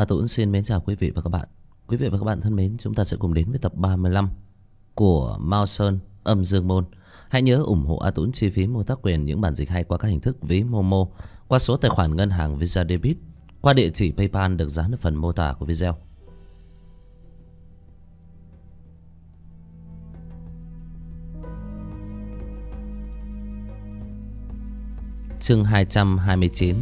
A à, Tuấn xin mến chào quý vị và các bạn. Quý vị và các bạn thân mến, chúng ta sẽ cùng đến với tập 35 của Mao Sơn Âm Dương Môn. Hãy nhớ ủng hộ A Tuấn chi phí mua tác quyền những bản dịch hay qua các hình thức ví Momo, qua số tài khoản ngân hàng Visa Debit, qua địa chỉ PayPal được dán ở phần mô tả của video. Chương 229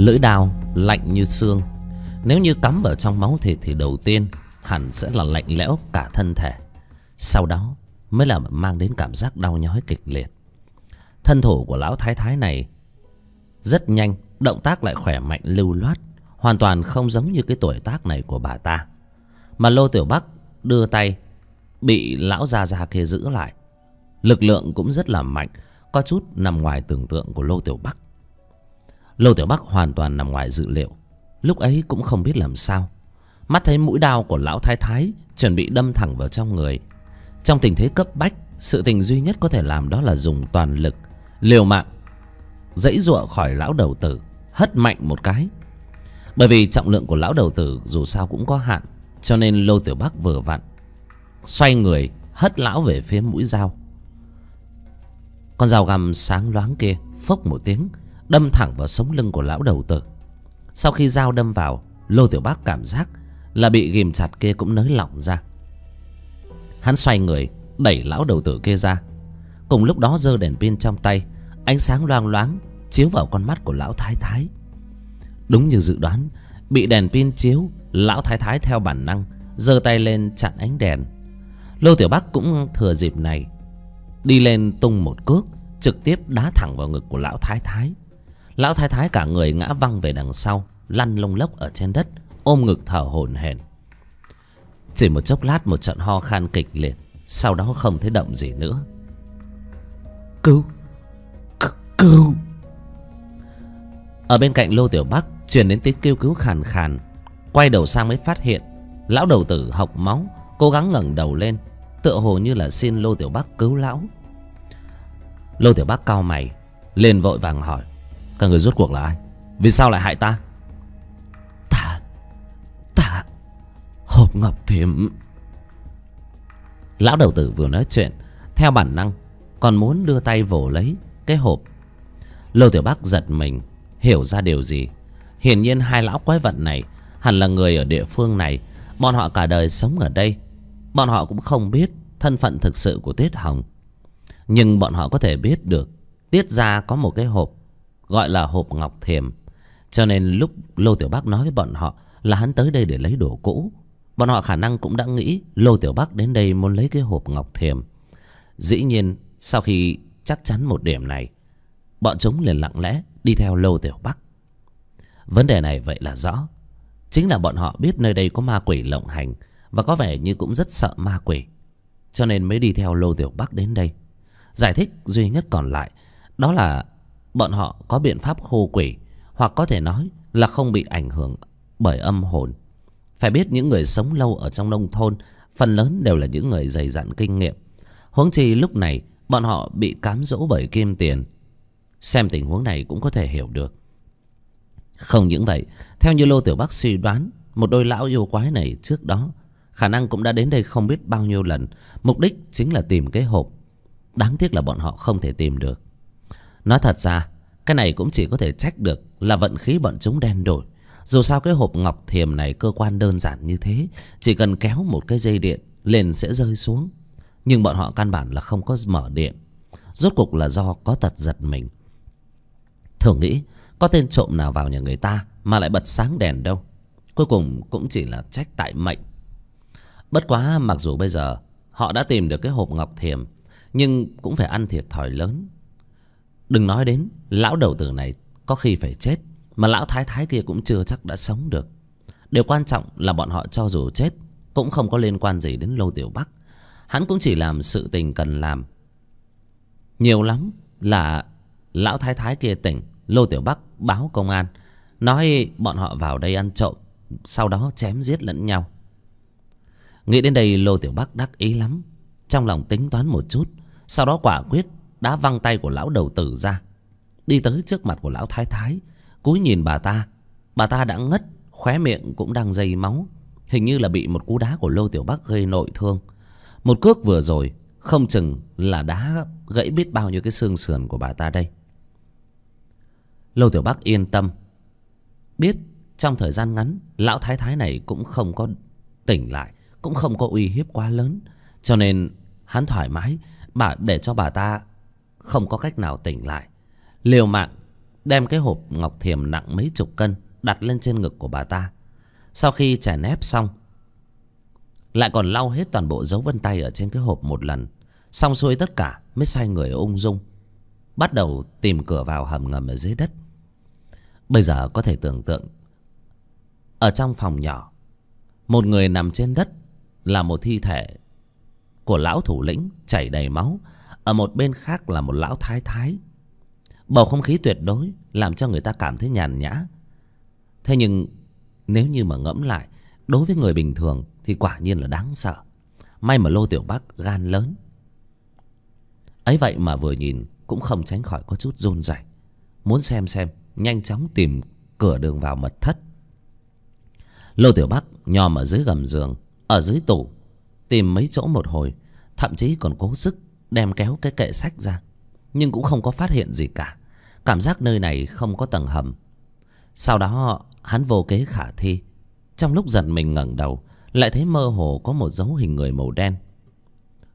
Lưỡi đao lạnh như xương Nếu như cắm vào trong máu thịt thì đầu tiên Hẳn sẽ là lạnh lẽo cả thân thể Sau đó mới là mang đến cảm giác đau nhói kịch liệt Thân thủ của lão thái thái này Rất nhanh Động tác lại khỏe mạnh lưu loát Hoàn toàn không giống như cái tuổi tác này của bà ta Mà Lô Tiểu Bắc đưa tay Bị lão già già kia giữ lại Lực lượng cũng rất là mạnh Có chút nằm ngoài tưởng tượng của Lô Tiểu Bắc lô tiểu bắc hoàn toàn nằm ngoài dự liệu lúc ấy cũng không biết làm sao mắt thấy mũi đao của lão thái thái chuẩn bị đâm thẳng vào trong người trong tình thế cấp bách sự tình duy nhất có thể làm đó là dùng toàn lực liều mạng dãy giụa khỏi lão đầu tử hất mạnh một cái bởi vì trọng lượng của lão đầu tử dù sao cũng có hạn cho nên lô tiểu bắc vừa vặn xoay người hất lão về phía mũi dao con dao găm sáng loáng kia phốc một tiếng đâm thẳng vào sống lưng của lão đầu tử sau khi dao đâm vào lô tiểu bác cảm giác là bị ghìm chặt kia cũng nới lỏng ra hắn xoay người đẩy lão đầu tử kia ra cùng lúc đó giơ đèn pin trong tay ánh sáng loang loáng chiếu vào con mắt của lão thái thái đúng như dự đoán bị đèn pin chiếu lão thái thái theo bản năng giơ tay lên chặn ánh đèn lô tiểu bác cũng thừa dịp này đi lên tung một cước trực tiếp đá thẳng vào ngực của lão thái thái lão thái thái cả người ngã văng về đằng sau lăn lông lốc ở trên đất ôm ngực thở hổn hển chỉ một chốc lát một trận ho khan kịch liệt sau đó không thấy động gì nữa cứu cứu ở bên cạnh lô tiểu bắc truyền đến tiếng kêu cứu khàn khàn quay đầu sang mới phát hiện lão đầu tử hộc máu cố gắng ngẩng đầu lên tựa hồ như là xin lô tiểu bắc cứu lão lô tiểu bắc cau mày liền vội vàng hỏi các người rốt cuộc là ai Vì sao lại hại ta Ta Ta Hộp ngọc thiểm Lão đầu tử vừa nói chuyện Theo bản năng Còn muốn đưa tay vồ lấy Cái hộp Lô Tiểu Bắc giật mình Hiểu ra điều gì Hiển nhiên hai lão quái vật này Hẳn là người ở địa phương này Bọn họ cả đời sống ở đây Bọn họ cũng không biết Thân phận thực sự của Tiết Hồng Nhưng bọn họ có thể biết được Tiết ra có một cái hộp gọi là hộp ngọc thiềm cho nên lúc lô tiểu bắc nói với bọn họ là hắn tới đây để lấy đồ cũ bọn họ khả năng cũng đã nghĩ lô tiểu bắc đến đây muốn lấy cái hộp ngọc thiềm dĩ nhiên sau khi chắc chắn một điểm này bọn chúng liền lặng lẽ đi theo lô tiểu bắc vấn đề này vậy là rõ chính là bọn họ biết nơi đây có ma quỷ lộng hành và có vẻ như cũng rất sợ ma quỷ cho nên mới đi theo lô tiểu bắc đến đây giải thích duy nhất còn lại đó là bọn họ có biện pháp khô quỷ hoặc có thể nói là không bị ảnh hưởng bởi âm hồn phải biết những người sống lâu ở trong nông thôn phần lớn đều là những người dày dặn kinh nghiệm huống chi lúc này bọn họ bị cám dỗ bởi kim tiền xem tình huống này cũng có thể hiểu được không những vậy theo như lô tiểu bắc suy đoán một đôi lão yêu quái này trước đó khả năng cũng đã đến đây không biết bao nhiêu lần mục đích chính là tìm cái hộp đáng tiếc là bọn họ không thể tìm được Nói thật ra Cái này cũng chỉ có thể trách được Là vận khí bọn chúng đen đổi Dù sao cái hộp ngọc thiềm này cơ quan đơn giản như thế Chỉ cần kéo một cái dây điện Liền sẽ rơi xuống Nhưng bọn họ căn bản là không có mở điện Rốt cục là do có tật giật mình Thường nghĩ Có tên trộm nào vào nhà người ta Mà lại bật sáng đèn đâu Cuối cùng cũng chỉ là trách tại mệnh Bất quá mặc dù bây giờ Họ đã tìm được cái hộp ngọc thiềm Nhưng cũng phải ăn thiệt thòi lớn đừng nói đến lão đầu tử này có khi phải chết mà lão thái thái kia cũng chưa chắc đã sống được điều quan trọng là bọn họ cho dù chết cũng không có liên quan gì đến lô tiểu bắc hắn cũng chỉ làm sự tình cần làm nhiều lắm là lão thái thái kia tỉnh lô tiểu bắc báo công an nói bọn họ vào đây ăn trộm sau đó chém giết lẫn nhau nghĩ đến đây lô tiểu bắc đắc ý lắm trong lòng tính toán một chút sau đó quả quyết đã văng tay của lão đầu tử ra đi tới trước mặt của lão thái thái cúi nhìn bà ta bà ta đã ngất khóe miệng cũng đang dây máu hình như là bị một cú đá của lô tiểu bắc gây nội thương một cước vừa rồi không chừng là đá gãy biết bao nhiêu cái xương sườn của bà ta đây lô tiểu bắc yên tâm biết trong thời gian ngắn lão thái thái này cũng không có tỉnh lại cũng không có uy hiếp quá lớn cho nên hắn thoải mái bà để cho bà ta không có cách nào tỉnh lại liều mạng đem cái hộp ngọc thiềm nặng mấy chục cân đặt lên trên ngực của bà ta sau khi chè nép xong lại còn lau hết toàn bộ dấu vân tay ở trên cái hộp một lần xong xuôi tất cả mới sai người ung dung bắt đầu tìm cửa vào hầm ngầm ở dưới đất bây giờ có thể tưởng tượng ở trong phòng nhỏ một người nằm trên đất là một thi thể của lão thủ lĩnh chảy đầy máu ở một bên khác là một lão thái thái bầu không khí tuyệt đối làm cho người ta cảm thấy nhàn nhã thế nhưng nếu như mà ngẫm lại đối với người bình thường thì quả nhiên là đáng sợ may mà lô tiểu bắc gan lớn ấy vậy mà vừa nhìn cũng không tránh khỏi có chút run rẩy muốn xem xem nhanh chóng tìm cửa đường vào mật thất lô tiểu bắc nhòm ở dưới gầm giường ở dưới tủ tìm mấy chỗ một hồi thậm chí còn cố sức đem kéo cái kệ sách ra nhưng cũng không có phát hiện gì cả cảm giác nơi này không có tầng hầm sau đó hắn vô kế khả thi trong lúc giật mình ngẩng đầu lại thấy mơ hồ có một dấu hình người màu đen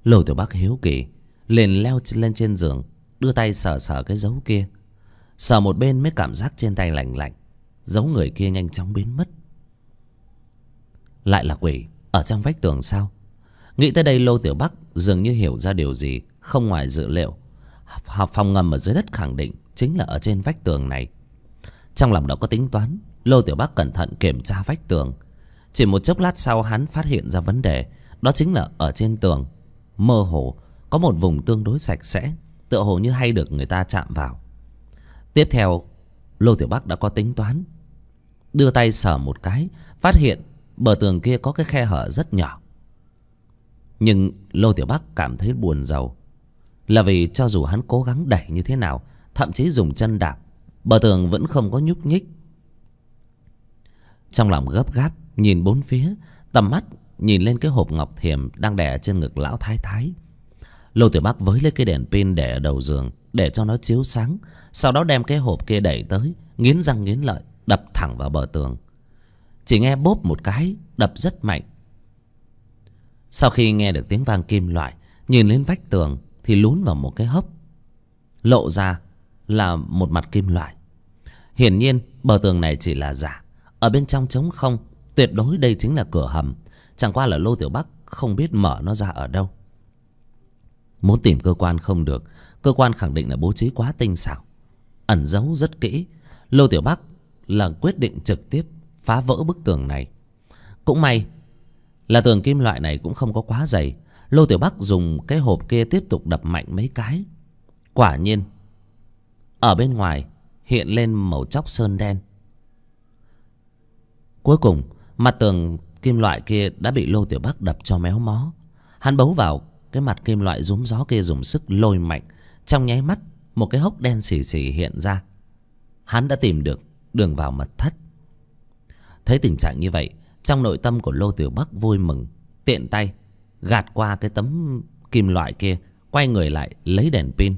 lôi tiểu bác hiếu kỳ liền leo lên trên giường đưa tay sờ sờ cái dấu kia sờ một bên mới cảm giác trên tay lạnh lạnh dấu người kia nhanh chóng biến mất lại là quỷ ở trong vách tường sao nghĩ tới đây lô tiểu bắc dường như hiểu ra điều gì không ngoài dự liệu phòng ngầm ở dưới đất khẳng định chính là ở trên vách tường này trong lòng đã có tính toán lô tiểu bắc cẩn thận kiểm tra vách tường chỉ một chốc lát sau hắn phát hiện ra vấn đề đó chính là ở trên tường mơ hồ có một vùng tương đối sạch sẽ tựa hồ như hay được người ta chạm vào tiếp theo lô tiểu bắc đã có tính toán đưa tay sờ một cái phát hiện bờ tường kia có cái khe hở rất nhỏ nhưng lô tiểu bắc cảm thấy buồn rầu là vì cho dù hắn cố gắng đẩy như thế nào thậm chí dùng chân đạp bờ tường vẫn không có nhúc nhích trong lòng gấp gáp nhìn bốn phía tầm mắt nhìn lên cái hộp ngọc thiềm đang đè trên ngực lão thái thái lô tiểu bắc với lấy cái đèn pin để ở đầu giường để cho nó chiếu sáng sau đó đem cái hộp kia đẩy tới nghiến răng nghiến lợi đập thẳng vào bờ tường chỉ nghe bốp một cái đập rất mạnh sau khi nghe được tiếng vang kim loại nhìn lên vách tường thì lún vào một cái hốc lộ ra là một mặt kim loại hiển nhiên bờ tường này chỉ là giả ở bên trong trống không tuyệt đối đây chính là cửa hầm chẳng qua là lô tiểu bắc không biết mở nó ra ở đâu muốn tìm cơ quan không được cơ quan khẳng định là bố trí quá tinh xảo ẩn giấu rất kỹ lô tiểu bắc là quyết định trực tiếp phá vỡ bức tường này cũng may là tường kim loại này cũng không có quá dày lô tiểu bắc dùng cái hộp kia tiếp tục đập mạnh mấy cái quả nhiên ở bên ngoài hiện lên màu chóc sơn đen cuối cùng mặt tường kim loại kia đã bị lô tiểu bắc đập cho méo mó hắn bấu vào cái mặt kim loại rúm gió kia dùng sức lôi mạnh trong nháy mắt một cái hốc đen xì xì hiện ra hắn đã tìm được đường vào mật thất thấy tình trạng như vậy trong nội tâm của lô tiểu bắc vui mừng tiện tay gạt qua cái tấm kim loại kia quay người lại lấy đèn pin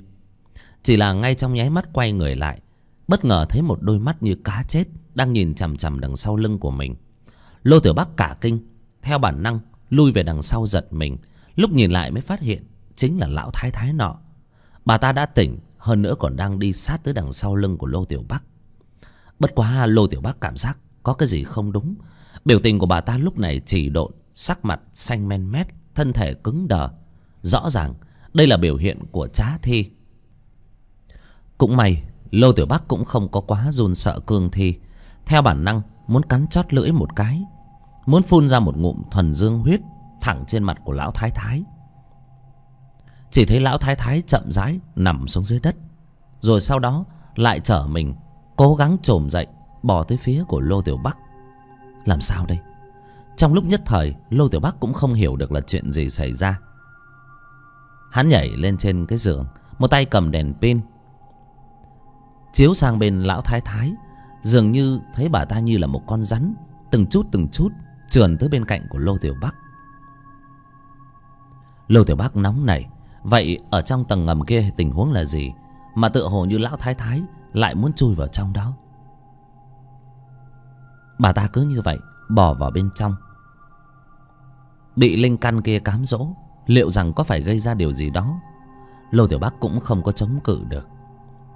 chỉ là ngay trong nháy mắt quay người lại bất ngờ thấy một đôi mắt như cá chết đang nhìn chằm chằm đằng sau lưng của mình lô tiểu bắc cả kinh theo bản năng lui về đằng sau giật mình lúc nhìn lại mới phát hiện chính là lão thái thái nọ bà ta đã tỉnh hơn nữa còn đang đi sát tới đằng sau lưng của lô tiểu bắc bất quá lô tiểu bắc cảm giác có cái gì không đúng biểu tình của bà ta lúc này chỉ độn sắc mặt xanh men mét thân thể cứng đờ rõ ràng đây là biểu hiện của trá thi cũng may lô tiểu bắc cũng không có quá run sợ cương thi theo bản năng muốn cắn chót lưỡi một cái muốn phun ra một ngụm thuần dương huyết thẳng trên mặt của lão thái thái chỉ thấy lão thái thái chậm rãi nằm xuống dưới đất rồi sau đó lại trở mình cố gắng t r ồ m dậy bò tới phía của lô tiểu bắc làm sao đây trong lúc nhất thời lô tiểu bắc cũng không hiểu được là chuyện gì xảy ra hắn nhảy lên trên cái giường một tay cầm đèn pin chiếu sang bên lão thái thái dường như thấy bà ta như là một con rắn từng chút từng chút trườn tới bên cạnh của lô tiểu bắc lô tiểu bắc nóng nảy, vậy ở trong tầng ngầm kia tình huống là gì mà tựa hồ như lão thái thái lại muốn chui vào trong đó bà ta cứ như vậy bỏ vào bên trong bị linh căn kia cám dỗ liệu rằng có phải gây ra điều gì đó lô tiểu bắc cũng không có chống cự được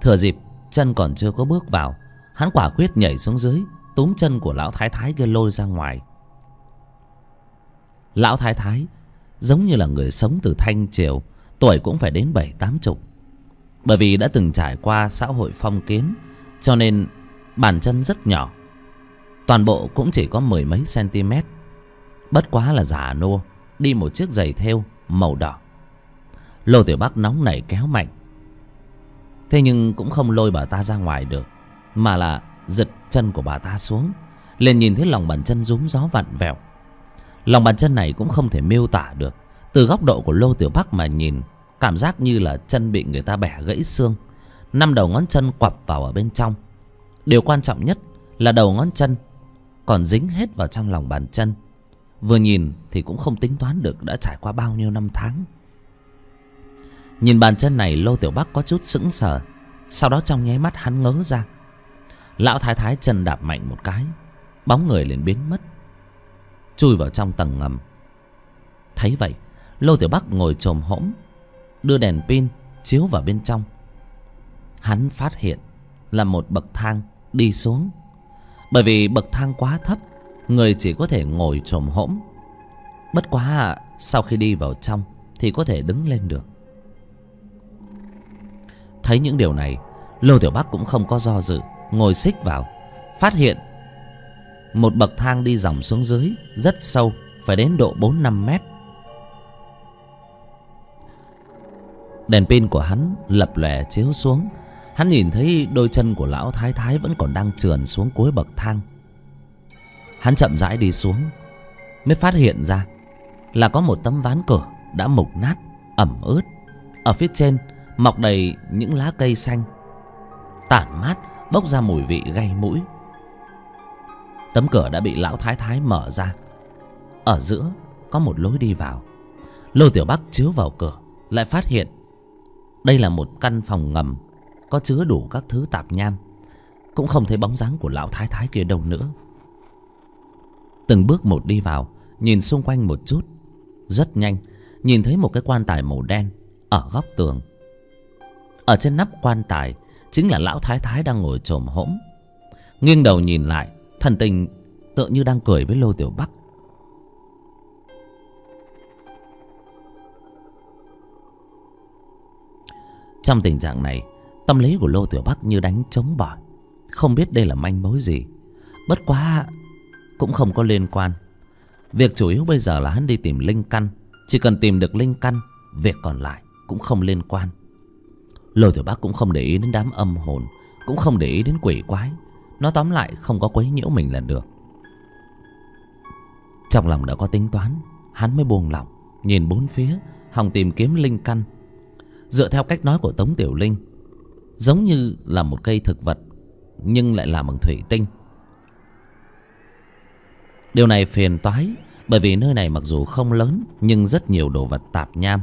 thừa dịp chân còn chưa có bước vào hắn quả quyết nhảy xuống dưới túm chân của lão thái thái kia lôi ra ngoài lão thái thái giống như là người sống từ thanh triều tuổi cũng phải đến bảy tám chục bởi vì đã từng trải qua xã hội phong kiến cho nên bàn chân rất nhỏ toàn bộ cũng chỉ có mười mấy cm bất quá là giả nua đi một chiếc giày thêu màu đỏ lô tiểu bắc nóng nảy kéo mạnh thế nhưng cũng không lôi bà ta ra ngoài được mà là giật chân của bà ta xuống liền nhìn thấy lòng bàn chân rúm gió vặn vẹo lòng bàn chân này cũng không thể miêu tả được từ góc độ của lô tiểu bắc mà nhìn cảm giác như là chân bị người ta bẻ gãy xương năm đầu ngón chân quặp vào ở bên trong điều quan trọng nhất là đầu ngón chân còn dính hết vào trong lòng bàn chân vừa nhìn thì cũng không tính toán được đã trải qua bao nhiêu năm tháng nhìn bàn chân này lô tiểu bắc có chút sững sờ sau đó trong nháy mắt hắn ngớ ra lão thái thái chân đạp mạnh một cái bóng người liền biến mất chui vào trong tầng ngầm thấy vậy lô tiểu bắc ngồi t hổm đưa đèn pin chiếu vào bên trong hắn phát hiện là một bậc thang đi xuống bởi vì bậc thang quá thấp Người chỉ có thể ngồi trồm hỗm Bất quá sau khi đi vào trong Thì có thể đứng lên được Thấy những điều này Lô Tiểu Bắc cũng không có do dự Ngồi xích vào Phát hiện Một bậc thang đi dòng xuống dưới Rất sâu Phải đến độ bốn năm mét Đèn pin của hắn lập lòe chiếu xuống hắn nhìn thấy đôi chân của lão thái thái vẫn còn đang trườn xuống cuối bậc thang hắn chậm rãi đi xuống mới phát hiện ra là có một tấm ván cửa đã mục nát ẩm ướt ở phía trên mọc đầy những lá cây xanh tản mát bốc ra mùi vị gay mũi tấm cửa đã bị lão thái thái mở ra ở giữa có một lối đi vào lô tiểu bắc chiếu vào cửa lại phát hiện đây là một căn phòng ngầm có chứa đủ các thứ tạp nham cũng không thấy bóng dáng của lão thái thái kia đâu nữa từng bước một đi vào nhìn xung quanh một chút rất nhanh nhìn thấy một cái quan tài màu đen ở góc tường ở trên nắp quan tài chính là lão thái thái đang ngồi t hỗm nghiêng đầu nhìn lại thần tình tựa như đang cười với lô tiểu bắc trong tình trạng này tâm lý của lô tiểu bắc như đánh trống bỏi không biết đây là manh mối gì bất quá cũng không có liên quan việc chủ yếu bây giờ là hắn đi tìm linh căn chỉ cần tìm được linh căn việc còn lại cũng không liên quan lô tiểu bắc cũng không để ý đến đám âm hồn cũng không để ý đến quỷ quái nó tóm lại không có quấy nhiễu mình là được trong lòng đã có tính toán hắn mới buông lỏng nhìn bốn phía hòng tìm kiếm linh căn dựa theo cách nói của tống tiểu linh giống như là một cây thực vật nhưng lại làm bằng thủy tinh điều này phiền toái bởi vì nơi này mặc dù không lớn nhưng rất nhiều đồ vật tạp nham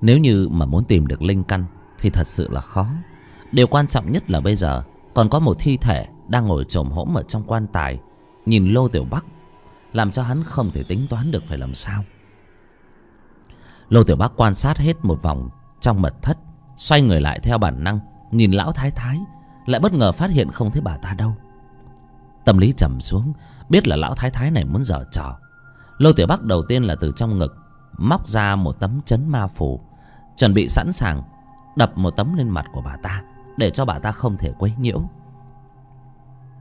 nếu như mà muốn tìm được linh căn thì thật sự là khó điều quan trọng nhất là bây giờ còn có một thi thể đang ngồi chồm hỗm ở trong quan tài nhìn lô tiểu bắc làm cho hắn không thể tính toán được phải làm sao lô tiểu bắc quan sát hết một vòng trong mật thất xoay người lại theo bản năng nhìn lão thái thái lại bất ngờ phát hiện không thấy bà ta đâu tâm lý trầm xuống biết là lão thái thái này muốn dở trò lô tiểu bắc đầu tiên là từ trong ngực móc ra một tấm chấn ma phủ chuẩn bị sẵn sàng đập một tấm lên mặt của bà ta để cho bà ta không thể quấy nhiễu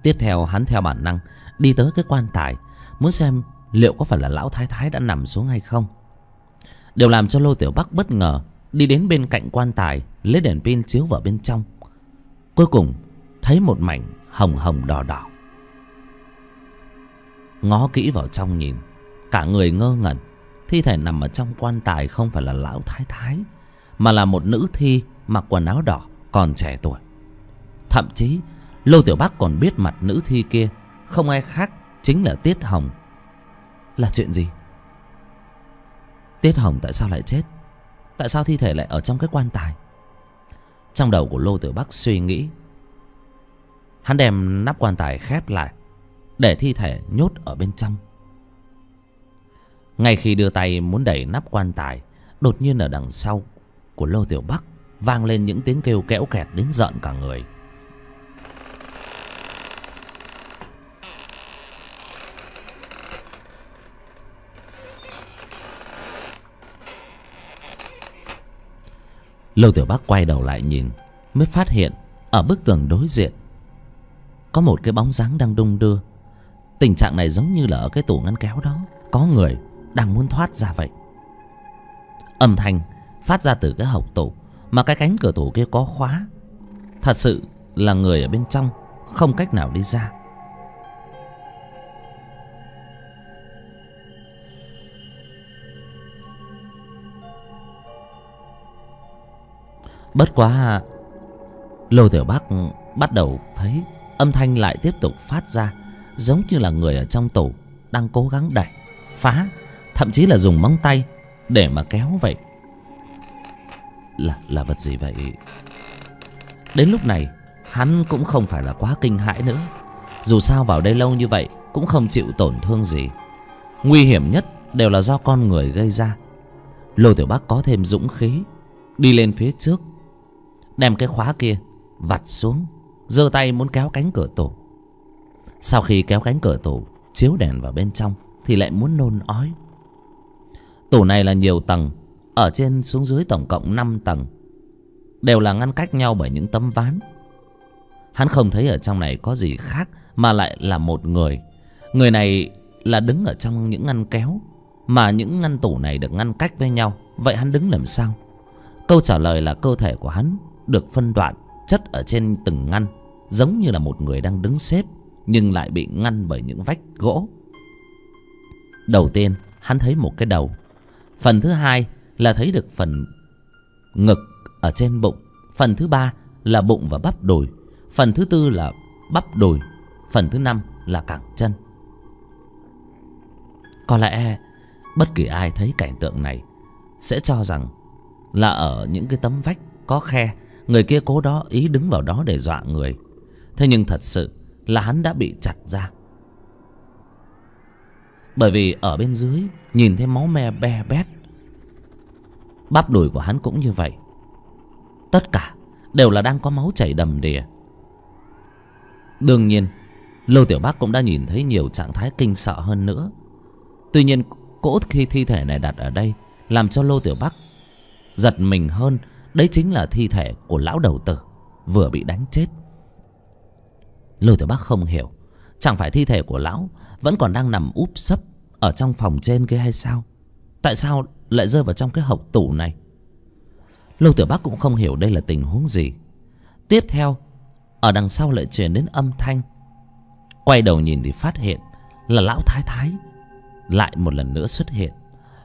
tiếp theo hắn theo bản năng đi tới cái quan tài muốn xem liệu có phải là lão thái thái đã nằm xuống hay không điều làm cho lô tiểu bắc bất ngờ đi đến bên cạnh quan tài lấy đèn pin chiếu vào bên trong cuối cùng thấy một mảnh hồng hồng đỏ đỏ ngó kỹ vào trong nhìn cả người ngơ ngẩn thi thể nằm ở trong quan tài không phải là lão thái thái mà là một nữ thi mặc quần áo đỏ còn trẻ tuổi thậm chí lô tiểu bắc còn biết mặt nữ thi kia không ai khác chính là tiết hồng là chuyện gì tiết hồng tại sao lại chết tại sao thi thể lại ở trong cái quan tài trong đầu của lô tiểu bắc suy nghĩ hắn đem nắp quan tài khép lại để thi thể nhốt ở bên trong ngay khi đưa tay muốn đẩy nắp quan tài đột nhiên ở đằng sau của lô tiểu bắc vang lên những tiếng kêu kẽo kẹt đến giận cả người lưu tiểu bác quay đầu lại nhìn mới phát hiện ở bức tường đối diện có một cái bóng dáng đang đung đưa tình trạng này giống như là ở cái tủ ngăn kéo đó có người đang muốn thoát ra vậy âm thanh phát ra từ cái hộc tủ mà cái cánh cửa tủ kia có khóa thật sự là người ở bên trong không cách nào đi ra Bất quá Lô Tiểu Bắc bắt đầu thấy âm thanh lại tiếp tục phát ra Giống như là người ở trong tủ đang cố gắng đẩy, phá Thậm chí là dùng móng tay để mà kéo vậy Là, là vật gì vậy? Đến lúc này hắn cũng không phải là quá kinh hãi nữa Dù sao vào đây lâu như vậy cũng không chịu tổn thương gì Nguy hiểm nhất đều là do con người gây ra Lô Tiểu Bắc có thêm dũng khí Đi lên phía trước Đem cái khóa kia Vặt xuống giơ tay muốn kéo cánh cửa tủ Sau khi kéo cánh cửa tủ Chiếu đèn vào bên trong Thì lại muốn nôn ói Tủ này là nhiều tầng Ở trên xuống dưới tổng cộng năm tầng Đều là ngăn cách nhau bởi những tấm ván Hắn không thấy ở trong này có gì khác Mà lại là một người Người này là đứng ở trong những ngăn kéo Mà những ngăn tủ này được ngăn cách với nhau Vậy hắn đứng làm sao Câu trả lời là cơ thể của hắn được phân đoạn chất ở trên từng ngăn giống như là một người đang đứng xếp nhưng lại bị ngăn bởi những vách gỗ đầu tiên hắn thấy một cái đầu phần thứ hai là thấy được phần ngực ở trên bụng phần thứ ba là bụng và bắp đùi phần thứ tư là bắp đùi phần thứ năm là cẳng chân có lẽ bất kỳ ai thấy cảnh tượng này sẽ cho rằng là ở những cái tấm vách có khe người kia cố đó ý đứng vào đó để dọa người thế nhưng thật sự là hắn đã bị chặt ra bởi vì ở bên dưới nhìn thấy máu me be bét bắp đùi của hắn cũng như vậy tất cả đều là đang có máu chảy đầm đìa đương nhiên lô tiểu bác cũng đã nhìn thấy nhiều trạng thái kinh sợ hơn nữa tuy nhiên cỗ khi thi thể này đặt ở đây làm cho lô tiểu bắc giật mình hơn đấy chính là thi thể của lão đầu tử vừa bị đánh chết lôi tiểu bắc không hiểu chẳng phải thi thể của lão vẫn còn đang nằm úp sấp ở trong phòng trên kia hay sao tại sao lại rơi vào trong cái hộc tủ này lôi tiểu bắc cũng không hiểu đây là tình huống gì tiếp theo ở đằng sau lại truyền đến âm thanh quay đầu nhìn thì phát hiện là lão thái thái lại một lần nữa xuất hiện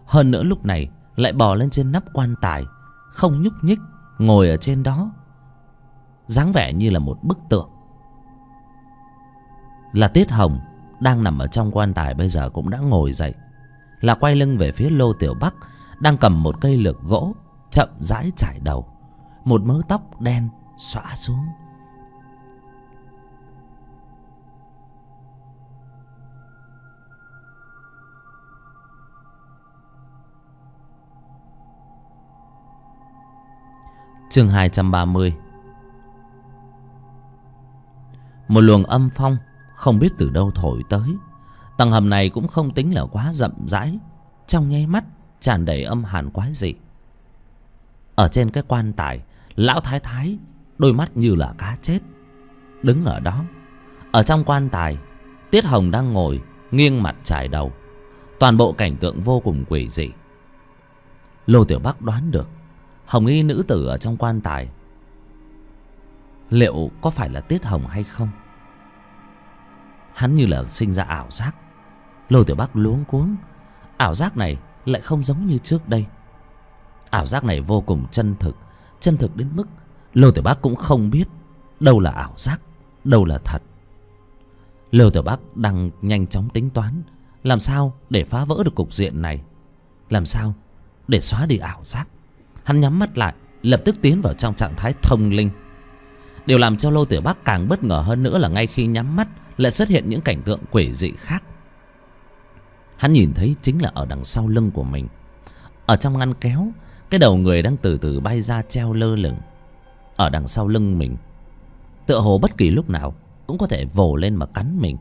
hơn nữa lúc này lại bò lên trên nắp quan tài không nhúc nhích ngồi ở trên đó dáng vẻ như là một bức tượng là tiết hồng đang nằm ở trong quan tài bây giờ cũng đã ngồi dậy là quay lưng về phía lô tiểu bắc đang cầm một cây lược gỗ chậm rãi trải đầu một mớ tóc đen xõa xuống chương 230 Một luồng âm phong không biết từ đâu thổi tới Tầng hầm này cũng không tính là quá rậm rãi Trong nháy mắt tràn đầy âm hàn quái dị Ở trên cái quan tài Lão thái thái Đôi mắt như là cá chết Đứng ở đó Ở trong quan tài Tiết Hồng đang ngồi nghiêng mặt trải đầu Toàn bộ cảnh tượng vô cùng quỷ dị Lô Tiểu Bắc đoán được hồng y nữ tử ở trong quan tài liệu có phải là tiết hồng hay không hắn như là sinh ra ảo giác lôi tiểu bắc luống cuống ảo giác này lại không giống như trước đây ảo giác này vô cùng chân thực chân thực đến mức lôi tiểu bắc cũng không biết đâu là ảo giác đâu là thật lôi tiểu bắc đang nhanh chóng tính toán làm sao để phá vỡ được cục diện này làm sao để xóa đi ảo giác Hắn nhắm mắt lại Lập tức tiến vào trong trạng thái thông linh Điều làm cho Lô Tiểu Bắc càng bất ngờ hơn nữa là ngay khi nhắm mắt Lại xuất hiện những cảnh tượng quỷ dị khác Hắn nhìn thấy chính là ở đằng sau lưng của mình Ở trong ngăn kéo Cái đầu người đang từ từ bay ra treo lơ lửng Ở đằng sau lưng mình Tựa hồ bất kỳ lúc nào Cũng có thể vồ lên mà cắn mình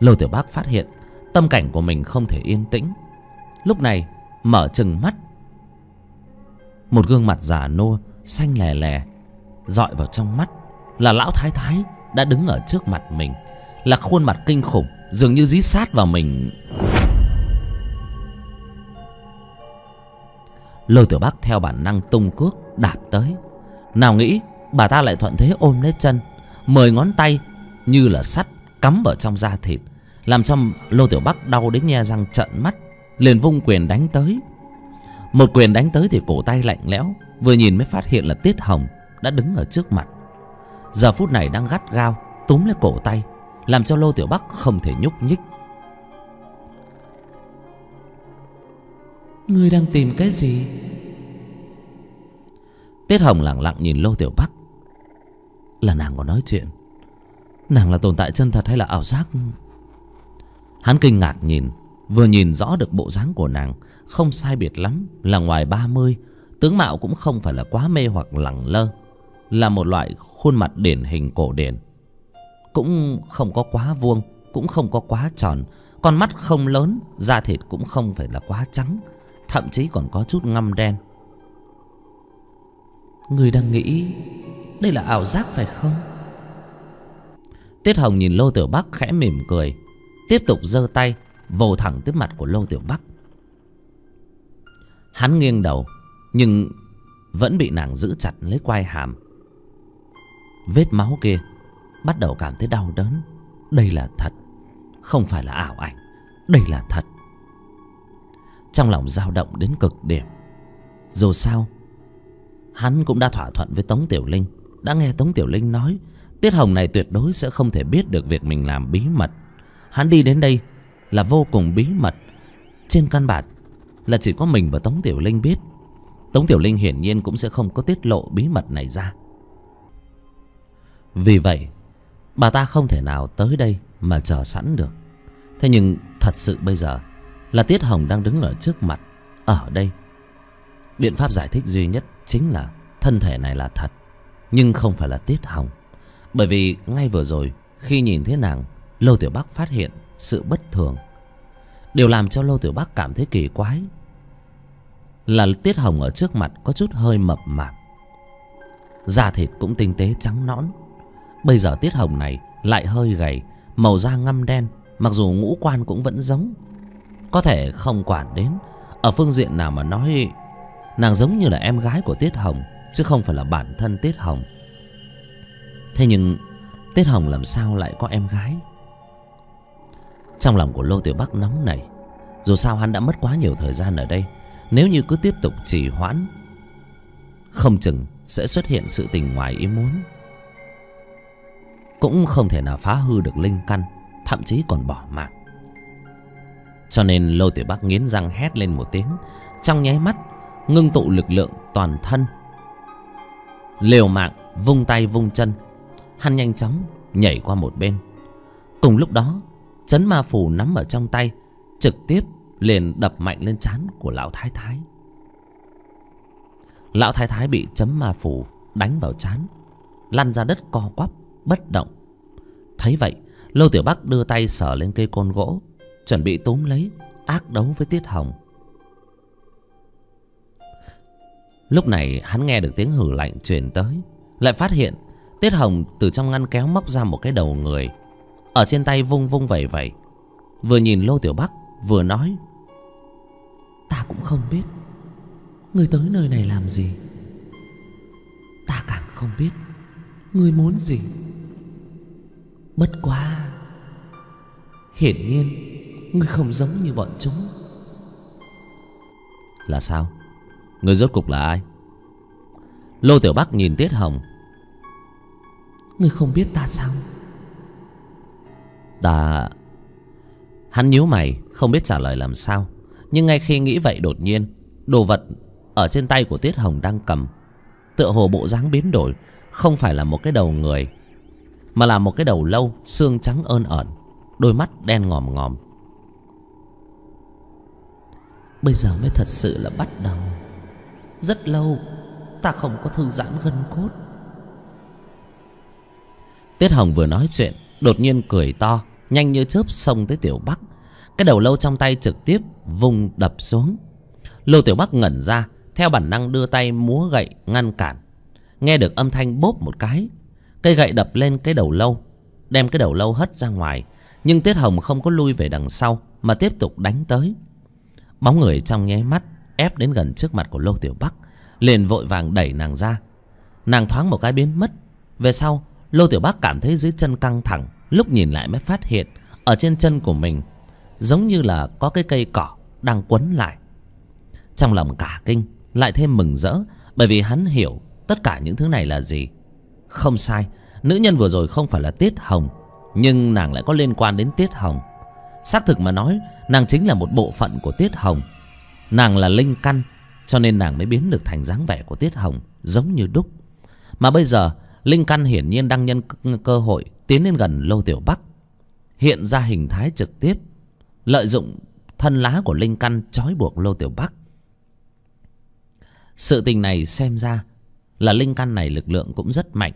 Lô Tiểu bắc phát hiện Tâm cảnh của mình không thể yên tĩnh Lúc này mở chừng mắt một gương mặt già nua xanh lè lè dọi vào trong mắt là lão thái thái đã đứng ở trước mặt mình là khuôn mặt kinh khủng dường như dí sát vào mình lôi tiểu bắc theo bản năng tung cước đạp tới nào nghĩ bà ta lại thuận thế ôm lấy chân mười ngón tay như là sắt cắm vào trong da thịt làm cho lô tiểu bắc đau đến nhe răng trợn mắt liền vung quyền đánh tới một quyền đánh tới thì cổ tay lạnh lẽo vừa nhìn mới phát hiện là tiết hồng đã đứng ở trước mặt giờ phút này đang gắt gao túm lấy cổ tay làm cho lô tiểu bắc không thể nhúc nhích ngươi đang tìm cái gì tiết hồng lẳng lặng nhìn lô tiểu bắc là nàng có nói chuyện nàng là tồn tại chân thật hay là ảo giác hắn kinh ngạc nhìn vừa nhìn rõ được bộ dáng của nàng không sai biệt lắm là ngoài ba mươi tướng mạo cũng không phải là quá mê hoặc lẳng lơ là một loại khuôn mặt điển hình cổ điển cũng không có quá vuông cũng không có quá tròn con mắt không lớn da thịt cũng không phải là quá trắng thậm chí còn có chút ngăm đen người đang nghĩ đây là ảo giác phải không tiết hồng nhìn lô tiểu bắc khẽ mỉm cười tiếp tục giơ tay vồ thẳng tiếp mặt của lô tiểu bắc Hắn nghiêng đầu Nhưng vẫn bị nàng giữ chặt lấy quai hàm Vết máu kia Bắt đầu cảm thấy đau đớn Đây là thật Không phải là ảo ảnh Đây là thật Trong lòng dao động đến cực điểm Dù sao Hắn cũng đã thỏa thuận với Tống Tiểu Linh Đã nghe Tống Tiểu Linh nói Tiết Hồng này tuyệt đối sẽ không thể biết được việc mình làm bí mật Hắn đi đến đây Là vô cùng bí mật Trên căn bản là chỉ có mình và Tống Tiểu Linh biết. Tống Tiểu Linh hiển nhiên cũng sẽ không có tiết lộ bí mật này ra. Vì vậy, bà ta không thể nào tới đây mà chờ sẵn được. Thế nhưng thật sự bây giờ là Tiết Hồng đang đứng ở trước mặt, ở đây. Biện pháp giải thích duy nhất chính là thân thể này là thật, nhưng không phải là Tiết Hồng. Bởi vì ngay vừa rồi, khi nhìn thấy nàng, Lô Tiểu Bắc phát hiện sự bất thường điều làm cho lô tiểu bắc cảm thấy kỳ quái là tiết hồng ở trước mặt có chút hơi mập mạp da thịt cũng tinh tế trắng nõn bây giờ tiết hồng này lại hơi gầy màu da ngăm đen mặc dù ngũ quan cũng vẫn giống có thể không quản đến ở phương diện nào mà nói nàng giống như là em gái của tiết hồng chứ không phải là bản thân tiết hồng thế nhưng tiết hồng làm sao lại có em gái trong lòng của lô tiểu bắc nóng nảy dù sao hắn đã mất quá nhiều thời gian ở đây nếu như cứ tiếp tục trì hoãn không chừng sẽ xuất hiện sự tình ngoài ý muốn cũng không thể nào phá hư được linh căn thậm chí còn bỏ mạng cho nên lô tiểu bắc nghiến răng hét lên một tiếng trong nháy mắt ngưng tụ lực lượng toàn thân liều mạng vung tay vung chân hắn nhanh chóng nhảy qua một bên cùng lúc đó Chấn ma phủ nắm ở trong tay Trực tiếp liền đập mạnh lên trán của lão thái thái Lão thái thái bị chấm ma phủ Đánh vào trán Lăn ra đất co quắp Bất động Thấy vậy Lô Tiểu Bắc đưa tay sờ lên cây côn gỗ Chuẩn bị túm lấy Ác đấu với Tiết Hồng Lúc này hắn nghe được tiếng hử lạnh truyền tới Lại phát hiện Tiết Hồng từ trong ngăn kéo móc ra một cái đầu người ở trên tay vung vung vẩy vẩy Vừa nhìn Lô Tiểu Bắc vừa nói Ta cũng không biết Người tới nơi này làm gì Ta càng không biết Người muốn gì Bất quá Hiển nhiên Người không giống như bọn chúng Là sao Người rốt cục là ai Lô Tiểu Bắc nhìn Tiết Hồng Người không biết ta sao ta hắn nhíu mày không biết trả lời làm sao nhưng ngay khi nghĩ vậy đột nhiên đồ vật ở trên tay của tiết hồng đang cầm tựa hồ bộ dáng biến đổi không phải là một cái đầu người mà là một cái đầu lâu xương trắng ơn ẩn đôi mắt đen ngòm ngòm bây giờ mới thật sự là bắt đầu rất lâu ta không có thư giãn gân cốt tiết hồng vừa nói chuyện đột nhiên cười to nhanh như chớp xông tới tiểu bắc cái đầu lâu trong tay trực tiếp vùng đập xuống lô tiểu bắc ngẩn ra theo bản năng đưa tay múa gậy ngăn cản nghe được âm thanh bốp một cái cây gậy đập lên cái đầu lâu đem cái đầu lâu hất ra ngoài nhưng tiết hồng không có lui về đằng sau mà tiếp tục đánh tới bóng người trong nháy mắt ép đến gần trước mặt của lô tiểu bắc liền vội vàng đẩy nàng ra nàng thoáng một cái biến mất về sau lô tiểu bắc cảm thấy dưới chân căng thẳng lúc nhìn lại mới phát hiện ở trên chân của mình giống như là có cái cây cỏ đang quấn lại trong lòng cả kinh lại thêm mừng rỡ bởi vì hắn hiểu tất cả những thứ này là gì không sai nữ nhân vừa rồi không phải là tiết hồng nhưng nàng lại có liên quan đến tiết hồng xác thực mà nói nàng chính là một bộ phận của tiết hồng nàng là linh căn cho nên nàng mới biến được thành dáng vẻ của tiết hồng giống như đúc mà bây giờ linh căn hiển nhiên đang nhân cơ hội tiến đến gần lô tiểu bắc hiện ra hình thái trực tiếp lợi dụng thân lá của linh căn trói buộc lô tiểu bắc sự tình này xem ra là linh căn này lực lượng cũng rất mạnh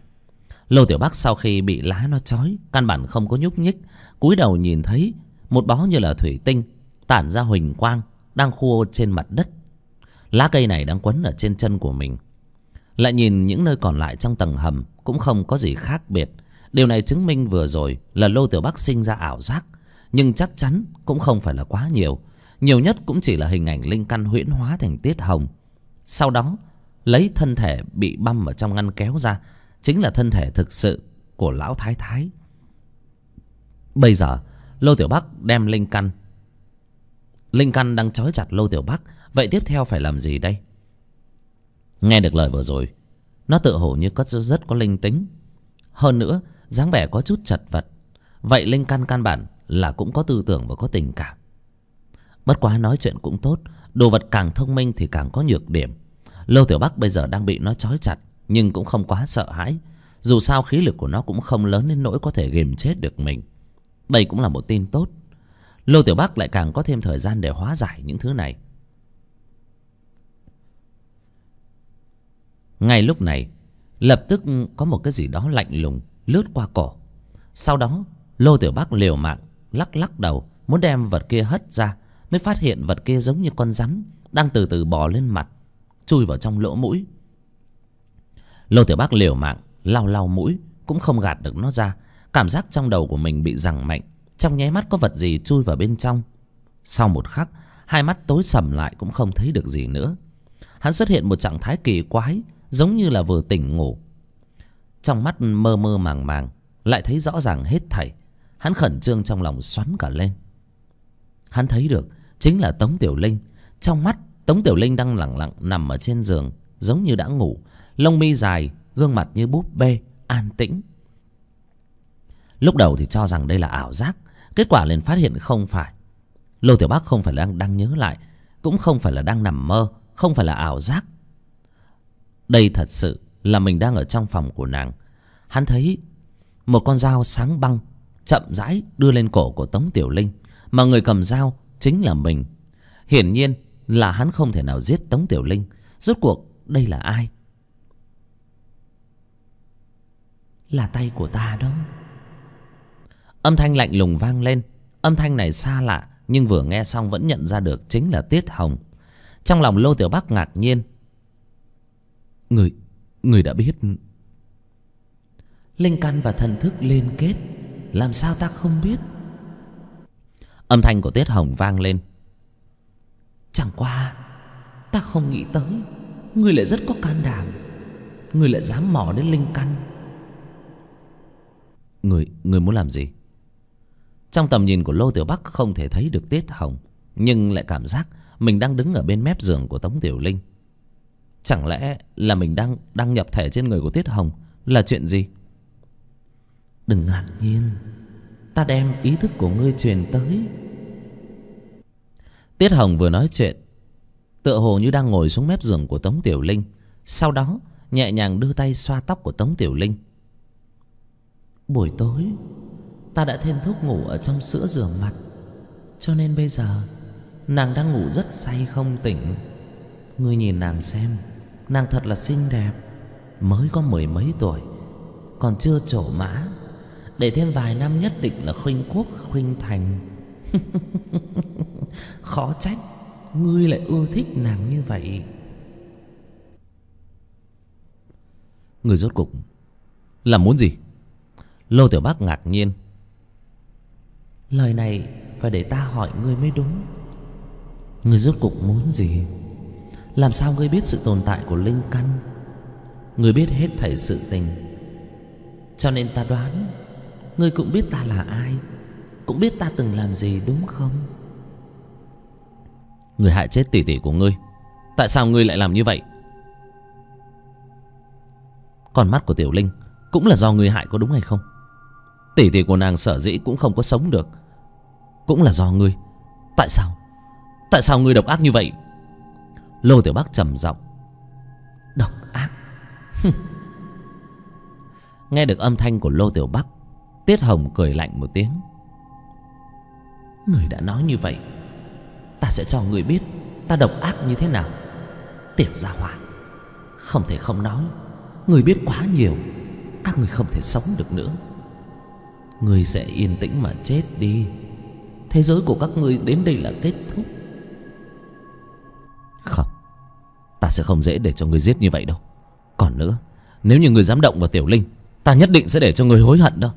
lô tiểu bắc sau khi bị lá nó trói căn bản không có nhúc nhích cúi đầu nhìn thấy một bó như là thủy tinh tản ra huỳnh quang đang khua trên mặt đất lá cây này đang quấn ở trên chân của mình lại nhìn những nơi còn lại trong tầng hầm cũng không có gì khác biệt điều này chứng minh vừa rồi là lô tiểu bắc sinh ra ảo giác nhưng chắc chắn cũng không phải là quá nhiều nhiều nhất cũng chỉ là hình ảnh linh căn huyễn hóa thành tiết hồng sau đó lấy thân thể bị băm ở trong ngăn kéo ra chính là thân thể thực sự của lão thái thái bây giờ lô tiểu bắc đem linh căn linh căn đang trói chặt lô tiểu bắc vậy tiếp theo phải làm gì đây nghe được lời vừa rồi nó tự hồ như cất rất có linh tính hơn nữa dáng vẻ có chút chật vật vậy linh căn căn bản là cũng có tư tưởng và có tình cảm bất quá nói chuyện cũng tốt đồ vật càng thông minh thì càng có nhược điểm lô tiểu bắc bây giờ đang bị nó trói chặt nhưng cũng không quá sợ hãi dù sao khí lực của nó cũng không lớn đến nỗi có thể ghềm chết được mình đây cũng là một tin tốt lô tiểu bắc lại càng có thêm thời gian để hóa giải những thứ này ngay lúc này lập tức có một cái gì đó lạnh lùng lướt qua cổ sau đó lô tiểu bắc liều mạng lắc lắc đầu muốn đem vật kia hất ra mới phát hiện vật kia giống như con rắn đang từ từ bò lên mặt chui vào trong lỗ mũi lô tiểu bắc liều mạng lau lau mũi cũng không gạt được nó ra cảm giác trong đầu của mình bị giằng mạnh trong nháy mắt có vật gì chui vào bên trong sau một khắc hai mắt tối sầm lại cũng không thấy được gì nữa hắn xuất hiện một trạng thái kỳ quái giống như là vừa tỉnh ngủ trong mắt mơ mơ màng màng lại thấy rõ ràng hết thảy hắn khẩn trương trong lòng xoắn cả lên hắn thấy được chính là tống tiểu linh trong mắt tống tiểu linh đang lẳng lặng nằm ở trên giường giống như đã ngủ lông mi dài gương mặt như búp bê an tĩnh lúc đầu thì cho rằng đây là ảo giác kết quả liền phát hiện không phải lô tiểu bác không phải là đang, đang nhớ lại cũng không phải là đang nằm mơ không phải là ảo giác đây thật sự là mình đang ở trong phòng của nàng hắn thấy một con dao sáng băng chậm rãi đưa lên cổ của tống tiểu linh mà người cầm dao chính là mình hiển nhiên là hắn không thể nào giết tống tiểu linh rốt cuộc đây là ai là tay của ta đó âm thanh lạnh lùng vang lên âm thanh này xa lạ nhưng vừa nghe xong vẫn nhận ra được chính là tiết hồng trong lòng lô tiểu bắc ngạc nhiên người Người đã biết Linh căn và thần thức liên kết Làm sao ta không biết Âm thanh của Tiết Hồng vang lên Chẳng qua Ta không nghĩ tới người lại rất có can đảm người lại dám mò đến linh căn người người muốn làm gì Trong tầm nhìn của Lô Tiểu Bắc Không thể thấy được Tiết Hồng Nhưng lại cảm giác Mình đang đứng ở bên mép giường của Tống Tiểu Linh chẳng lẽ là mình đang đang nhập thể trên người của tiết hồng là chuyện gì đừng ngạc nhiên ta đem ý thức của ngươi truyền tới tiết hồng vừa nói chuyện tựa hồ như đang ngồi xuống mép giường của tống tiểu linh sau đó nhẹ nhàng đưa tay xoa tóc của tống tiểu linh buổi tối ta đã thêm thuốc ngủ ở trong sữa rửa mặt cho nên bây giờ nàng đang ngủ rất say không tỉnh ngươi nhìn nàng xem nàng thật là xinh đẹp mới có mười mấy tuổi còn chưa trổ mã để thêm vài năm nhất định là khuynh quốc khuynh thành khó trách ngươi lại ưa thích nàng như vậy người rốt cục là muốn gì lô tiểu bác ngạc nhiên lời này phải để ta hỏi ngươi mới đúng người rốt cục muốn gì làm sao ngươi biết sự tồn tại của linh căn ngươi biết hết thảy sự tình cho nên ta đoán ngươi cũng biết ta là ai cũng biết ta từng làm gì đúng không người hại chết tỷ tỷ của ngươi tại sao ngươi lại làm như vậy con mắt của tiểu linh cũng là do ngươi hại có đúng hay không tỷ tỷ của nàng sở dĩ cũng không có sống được cũng là do ngươi tại sao tại sao ngươi độc ác như vậy lô tiểu bắc trầm giọng độc ác nghe được âm thanh của lô tiểu bắc tiết hồng cười lạnh một tiếng người đã nói như vậy ta sẽ cho người biết ta độc ác như thế nào tiểu gia hỏa không thể không nói người biết quá nhiều các người không thể sống được nữa người sẽ yên tĩnh mà chết đi thế giới của các người đến đây là kết thúc không Ta sẽ không dễ để cho người giết như vậy đâu Còn nữa Nếu như người dám động vào Tiểu Linh Ta nhất định sẽ để cho người hối hận đâu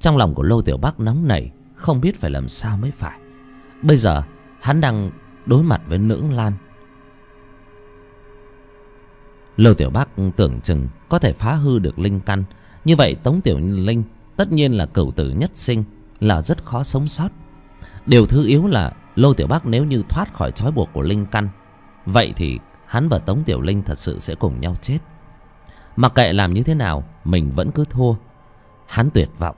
Trong lòng của Lô Tiểu Bắc nóng nảy Không biết phải làm sao mới phải Bây giờ hắn đang đối mặt với nữ Lan Lô Tiểu Bắc tưởng chừng Có thể phá hư được Linh Căn Như vậy Tống Tiểu Linh Tất nhiên là cửu tử nhất sinh Là rất khó sống sót Điều thứ yếu là lô tiểu bắc nếu như thoát khỏi trói buộc của linh căn vậy thì hắn và tống tiểu linh thật sự sẽ cùng nhau chết mặc kệ làm như thế nào mình vẫn cứ thua hắn tuyệt vọng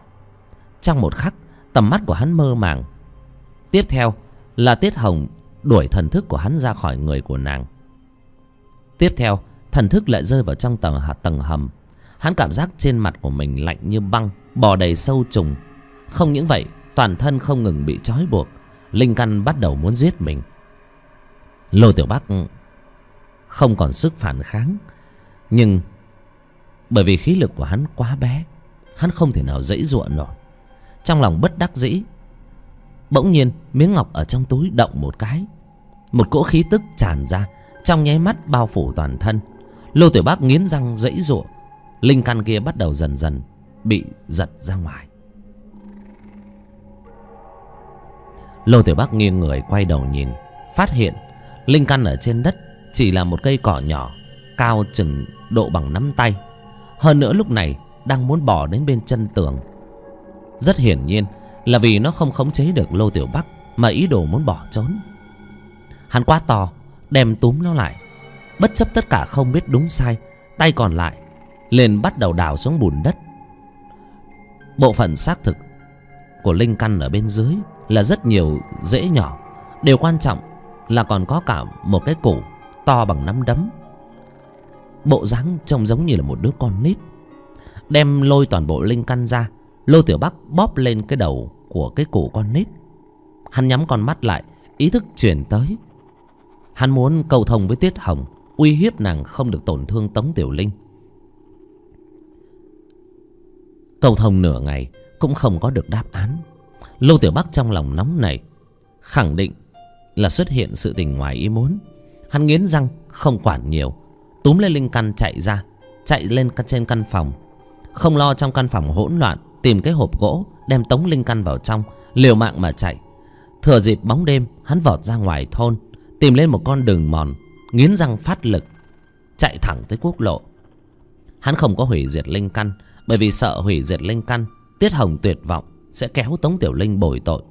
trong một khắc tầm mắt của hắn mơ màng tiếp theo là tiết hồng đuổi thần thức của hắn ra khỏi người của nàng tiếp theo thần thức lại rơi vào trong tầng tầng hầm hắn cảm giác trên mặt của mình lạnh như băng bò đầy sâu trùng không những vậy toàn thân không ngừng bị trói buộc linh căn bắt đầu muốn giết mình Lô tiểu bắc không còn sức phản kháng nhưng bởi vì khí lực của hắn quá bé hắn không thể nào dãy ruộng nổi trong lòng bất đắc dĩ bỗng nhiên miếng ngọc ở trong túi động một cái một cỗ khí tức tràn ra trong nháy mắt bao phủ toàn thân lô tiểu bắc nghiến răng dãy ruộng linh căn kia bắt đầu dần dần bị giật ra ngoài lô tiểu bắc nghiêng người quay đầu nhìn phát hiện linh căn ở trên đất chỉ là một cây cỏ nhỏ cao chừng độ bằng nắm tay hơn nữa lúc này đang muốn bỏ đến bên chân tường rất hiển nhiên là vì nó không khống chế được lô tiểu bắc mà ý đồ muốn bỏ trốn hắn quá to đem túm nó lại bất chấp tất cả không biết đúng sai tay còn lại liền bắt đầu đào xuống bùn đất bộ phận xác thực của linh căn ở bên dưới là rất nhiều rễ nhỏ điều quan trọng là còn có cả một cái củ to bằng nắm đấm bộ dáng trông giống như là một đứa con nít đem lôi toàn bộ linh căn ra lôi tiểu bắc bóp lên cái đầu của cái củ con nít hắn nhắm con mắt lại ý thức chuyển tới hắn muốn cầu thông với tiết hồng uy hiếp nàng không được tổn thương tống tiểu linh cầu thông nửa ngày cũng không có được đáp án lô tiểu bắc trong lòng nóng nảy khẳng định là xuất hiện sự tình ngoài ý muốn hắn nghiến răng không quản nhiều túm lên linh căn chạy ra chạy lên trên căn phòng không lo trong căn phòng hỗn loạn tìm cái hộp gỗ đem tống linh căn vào trong liều mạng mà chạy thừa dịp bóng đêm hắn vọt ra ngoài thôn tìm lên một con đường mòn nghiến răng phát lực chạy thẳng tới quốc lộ hắn không có hủy diệt linh căn bởi vì sợ hủy diệt linh căn tiết hồng tuyệt vọng sẽ kéo tống tiểu linh bồi tội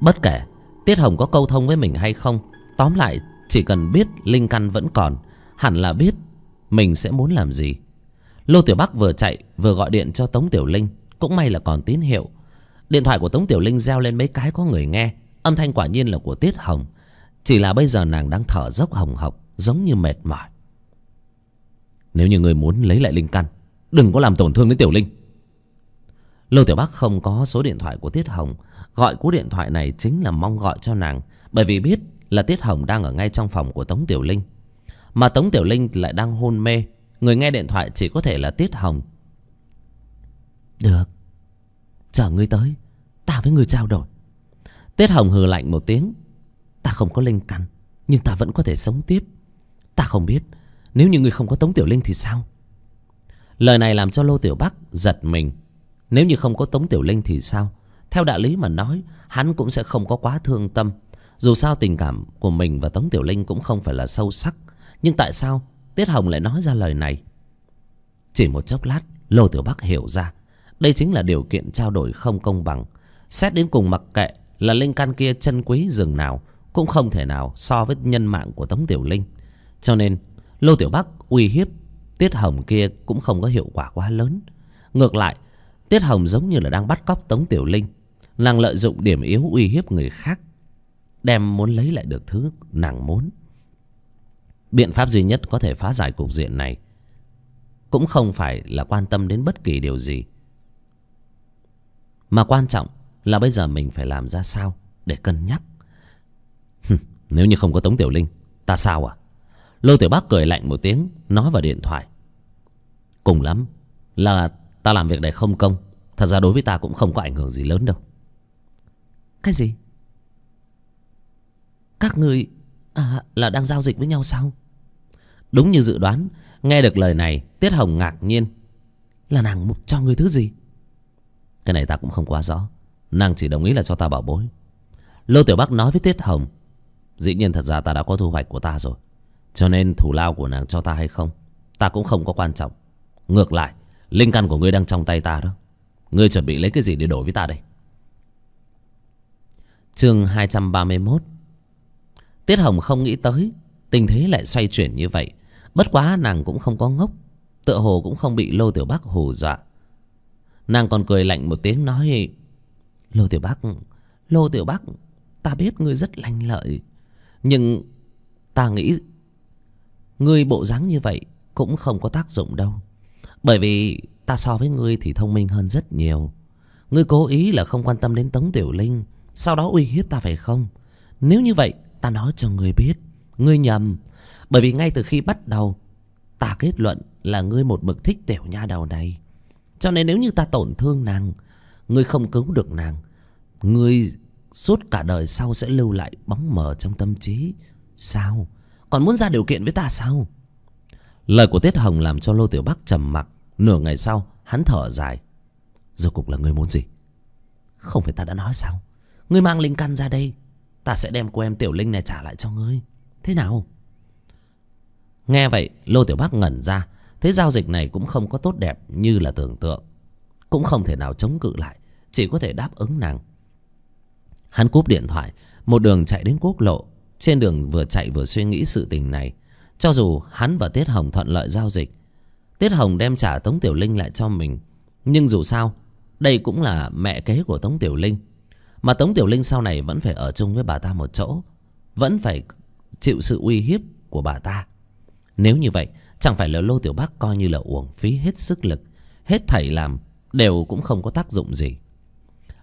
bất kể tiết hồng có câu thông với mình hay không tóm lại chỉ cần biết linh căn vẫn còn hẳn là biết mình sẽ muốn làm gì lô tiểu bắc vừa chạy vừa gọi điện cho tống tiểu linh cũng may là còn tín hiệu điện thoại của tống tiểu linh reo lên mấy cái có người nghe âm thanh quả nhiên là của tiết hồng chỉ là bây giờ nàng đang thở dốc hồng hộc giống như mệt mỏi nếu như người muốn lấy lại linh căn đừng có làm tổn thương đến tiểu linh Lưu Tiểu Bắc không có số điện thoại của Tiết Hồng Gọi cú điện thoại này chính là mong gọi cho nàng Bởi vì biết là Tiết Hồng đang ở ngay trong phòng của Tống Tiểu Linh Mà Tống Tiểu Linh lại đang hôn mê Người nghe điện thoại chỉ có thể là Tiết Hồng Được Chờ ngươi tới Ta với ngươi trao đổi Tiết Hồng hừ lạnh một tiếng Ta không có linh căn Nhưng ta vẫn có thể sống tiếp Ta không biết Nếu như ngươi không có Tống Tiểu Linh thì sao Lời này làm cho Lô Tiểu Bắc giật mình nếu như không có tống tiểu linh thì sao theo đạo lý mà nói hắn cũng sẽ không có quá thương tâm dù sao tình cảm của mình và tống tiểu linh cũng không phải là sâu sắc nhưng tại sao tiết hồng lại nói ra lời này chỉ một chốc lát lô tiểu bắc hiểu ra đây chính là điều kiện trao đổi không công bằng xét đến cùng mặc kệ là linh căn kia chân quý rừng nào cũng không thể nào so với nhân mạng của tống tiểu linh cho nên lô tiểu bắc uy hiếp tiết hồng kia cũng không có hiệu quả quá lớn ngược lại tiết hồng giống như là đang bắt cóc tống tiểu linh nàng lợi dụng điểm yếu uy hiếp người khác đem muốn lấy lại được thứ nàng muốn biện pháp duy nhất có thể phá giải cục diện này cũng không phải là quan tâm đến bất kỳ điều gì mà quan trọng là bây giờ mình phải làm ra sao để cân nhắc nếu như không có tống tiểu linh ta sao à lôi tiểu bác cười lạnh một tiếng nói vào điện thoại cùng lắm là ta làm việc này không công thật ra đối với ta cũng không có ảnh hưởng gì lớn đâu cái gì các ngươi à, là đang giao dịch với nhau sao đúng như dự đoán nghe được lời này tiết hồng ngạc nhiên là nàng cho ngươi thứ gì cái này ta cũng không quá rõ nàng chỉ đồng ý là cho ta bảo bối lô tiểu bắc nói với tiết hồng dĩ nhiên thật ra ta đã có thu hoạch của ta rồi cho nên thù lao của nàng cho ta hay không ta cũng không có quan trọng ngược lại Linh căn của ngươi đang trong tay ta đó Ngươi chuẩn bị lấy cái gì để đổi với ta đây Chương hai trăm ba mươi 231 Tiết Hồng không nghĩ tới Tình thế lại xoay chuyển như vậy Bất quá nàng cũng không có ngốc Tựa hồ cũng không bị Lô Tiểu Bắc hù dọa Nàng còn cười lạnh một tiếng nói Lô Tiểu Bắc Lô Tiểu Bắc Ta biết ngươi rất lanh lợi Nhưng ta nghĩ Ngươi bộ dáng như vậy Cũng không có tác dụng đâu bởi vì ta so với ngươi thì thông minh hơn rất nhiều ngươi cố ý là không quan tâm đến tống tiểu linh sau đó uy hiếp ta phải không nếu như vậy ta nói cho ngươi biết ngươi nhầm bởi vì ngay từ khi bắt đầu ta kết luận là ngươi một mực thích tiểu nha đầu này cho nên nếu như ta tổn thương nàng ngươi không cứu được nàng ngươi suốt cả đời sau sẽ lưu lại bóng mờ trong tâm trí sao còn muốn ra điều kiện với ta sao lời của tiết hồng làm cho lô tiểu bắc trầm mặc nửa ngày sau hắn thở dài Rồi cuộc là ngươi muốn gì không phải ta đã nói sao ngươi mang linh căn ra đây ta sẽ đem cô em tiểu linh này trả lại cho ngươi thế nào nghe vậy lô tiểu bắc ngẩn ra thế giao dịch này cũng không có tốt đẹp như là tưởng tượng cũng không thể nào chống cự lại chỉ có thể đáp ứng nàng hắn cúp điện thoại một đường chạy đến quốc lộ trên đường vừa chạy vừa suy nghĩ sự tình này cho dù hắn và tiết hồng thuận lợi giao dịch tiết hồng đem trả tống tiểu linh lại cho mình nhưng dù sao đây cũng là mẹ kế của tống tiểu linh mà tống tiểu linh sau này vẫn phải ở chung với bà ta một chỗ vẫn phải chịu sự uy hiếp của bà ta nếu như vậy chẳng phải là lô tiểu bắc coi như là uổng phí hết sức lực hết thảy làm đều cũng không có tác dụng gì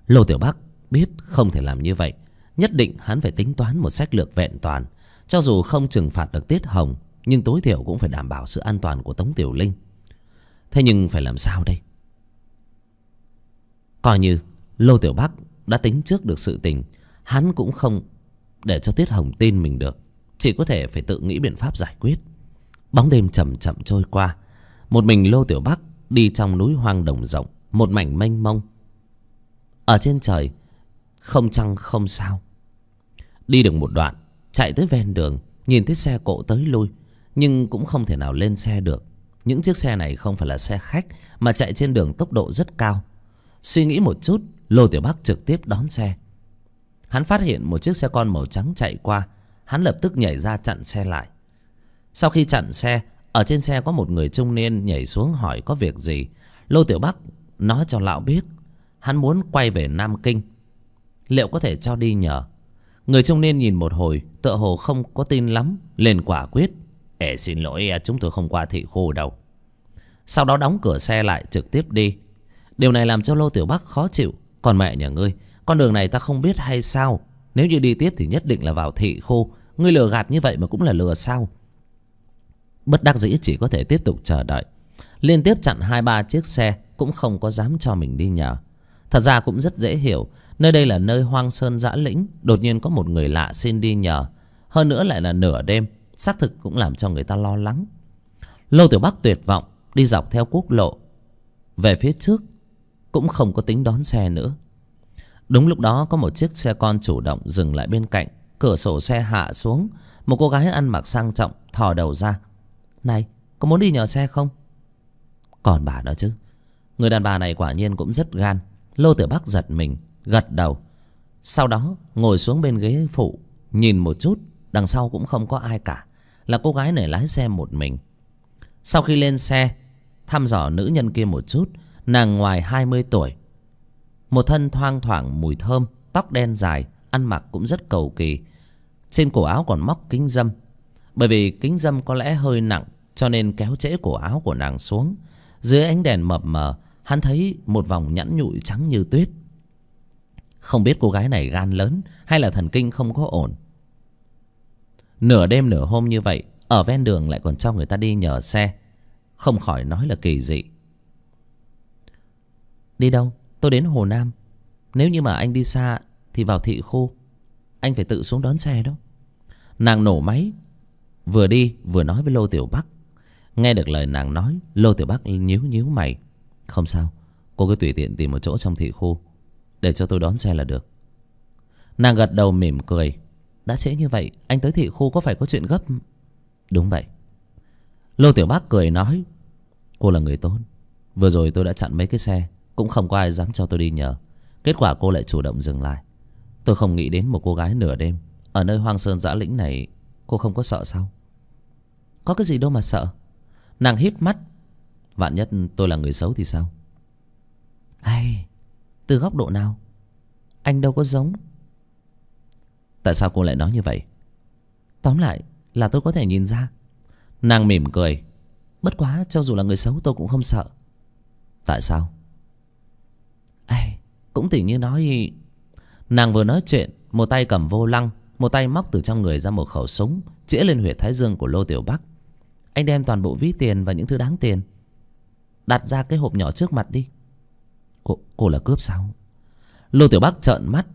lô tiểu bắc biết không thể làm như vậy nhất định hắn phải tính toán một sách lược vẹn toàn cho dù không trừng phạt được tiết hồng nhưng tối thiểu cũng phải đảm bảo sự an toàn của tống tiểu linh thế nhưng phải làm sao đây coi như lô tiểu bắc đã tính trước được sự tình hắn cũng không để cho tiết hồng tin mình được chỉ có thể phải tự nghĩ biện pháp giải quyết bóng đêm chậm chậm trôi qua một mình lô tiểu bắc đi trong núi hoang đồng rộng một mảnh mênh mông ở trên trời không trăng không sao đi được một đoạn chạy tới ven đường nhìn thấy xe cộ tới lui nhưng cũng không thể nào lên xe được những chiếc xe này không phải là xe khách mà chạy trên đường tốc độ rất cao suy nghĩ một chút lô tiểu bắc trực tiếp đón xe hắn phát hiện một chiếc xe con màu trắng chạy qua hắn lập tức nhảy ra chặn xe lại sau khi chặn xe ở trên xe có một người trung niên nhảy xuống hỏi có việc gì lô tiểu bắc nói cho lão biết hắn muốn quay về nam kinh liệu có thể cho đi nhờ Người trung niên nhìn một hồi Tựa hồ không có tin lắm Lên quả quyết Ê xin lỗi à, chúng tôi không qua thị khu đâu Sau đó đóng cửa xe lại trực tiếp đi Điều này làm cho Lô Tiểu Bắc khó chịu Còn mẹ nhà ngươi Con đường này ta không biết hay sao Nếu như đi tiếp thì nhất định là vào thị khu Ngươi lừa gạt như vậy mà cũng là lừa sao Bất đắc dĩ chỉ có thể tiếp tục chờ đợi Liên tiếp chặn hai ba chiếc xe Cũng không có dám cho mình đi nhờ Thật ra cũng rất dễ hiểu nơi đây là nơi hoang sơn dã lĩnh đột nhiên có một người lạ xin đi nhờ hơn nữa lại là nửa đêm xác thực cũng làm cho người ta lo lắng lô tiểu bắc tuyệt vọng đi dọc theo quốc lộ về phía trước cũng không có tính đón xe nữa đúng lúc đó có một chiếc xe con chủ động dừng lại bên cạnh cửa sổ xe hạ xuống một cô gái ăn mặc sang trọng thò đầu ra này có muốn đi nhờ xe không còn bà đó chứ người đàn bà này quả nhiên cũng rất gan lô tiểu bắc giật mình gật đầu sau đó ngồi xuống bên ghế phụ nhìn một chút đằng sau cũng không có ai cả là cô gái này lái xe một mình sau khi lên xe thăm dò nữ nhân kia một chút nàng ngoài hai mươi tuổi một thân thoang thoảng mùi thơm tóc đen dài ăn mặc cũng rất cầu kỳ trên cổ áo còn móc kính dâm bởi vì kính dâm có lẽ hơi nặng cho nên kéo trễ cổ áo của nàng xuống dưới ánh đèn mập mờ hắn thấy một vòng nhẵn nhụi trắng như tuyết không biết cô gái này gan lớn Hay là thần kinh không có ổn Nửa đêm nửa hôm như vậy Ở ven đường lại còn cho người ta đi nhờ xe Không khỏi nói là kỳ dị Đi đâu? Tôi đến Hồ Nam Nếu như mà anh đi xa Thì vào thị khu Anh phải tự xuống đón xe đó Nàng nổ máy Vừa đi vừa nói với Lô Tiểu Bắc Nghe được lời nàng nói Lô Tiểu Bắc nhíu nhíu mày Không sao Cô cứ tùy tiện tìm một chỗ trong thị khu để cho tôi đón xe là được nàng gật đầu mỉm cười đã trễ như vậy anh tới thị khu có phải có chuyện gấp đúng vậy lô tiểu bác cười nói cô là người tốt vừa rồi tôi đã chặn mấy cái xe cũng không có ai dám cho tôi đi nhờ kết quả cô lại chủ động dừng lại tôi không nghĩ đến một cô gái nửa đêm ở nơi hoang sơn giã lĩnh này cô không có sợ sao có cái gì đâu mà sợ nàng hít mắt vạn nhất tôi là người xấu thì sao ai từ góc độ nào Anh đâu có giống Tại sao cô lại nói như vậy Tóm lại là tôi có thể nhìn ra Nàng mỉm cười Bất quá cho dù là người xấu tôi cũng không sợ Tại sao Ê Cũng tỉnh như nói Nàng vừa nói chuyện Một tay cầm vô lăng Một tay móc từ trong người ra một khẩu súng Chĩa lên huyệt thái dương của Lô Tiểu Bắc Anh đem toàn bộ ví tiền và những thứ đáng tiền Đặt ra cái hộp nhỏ trước mặt đi cô, cô là cướp sao lô tiểu bắc trợn mắt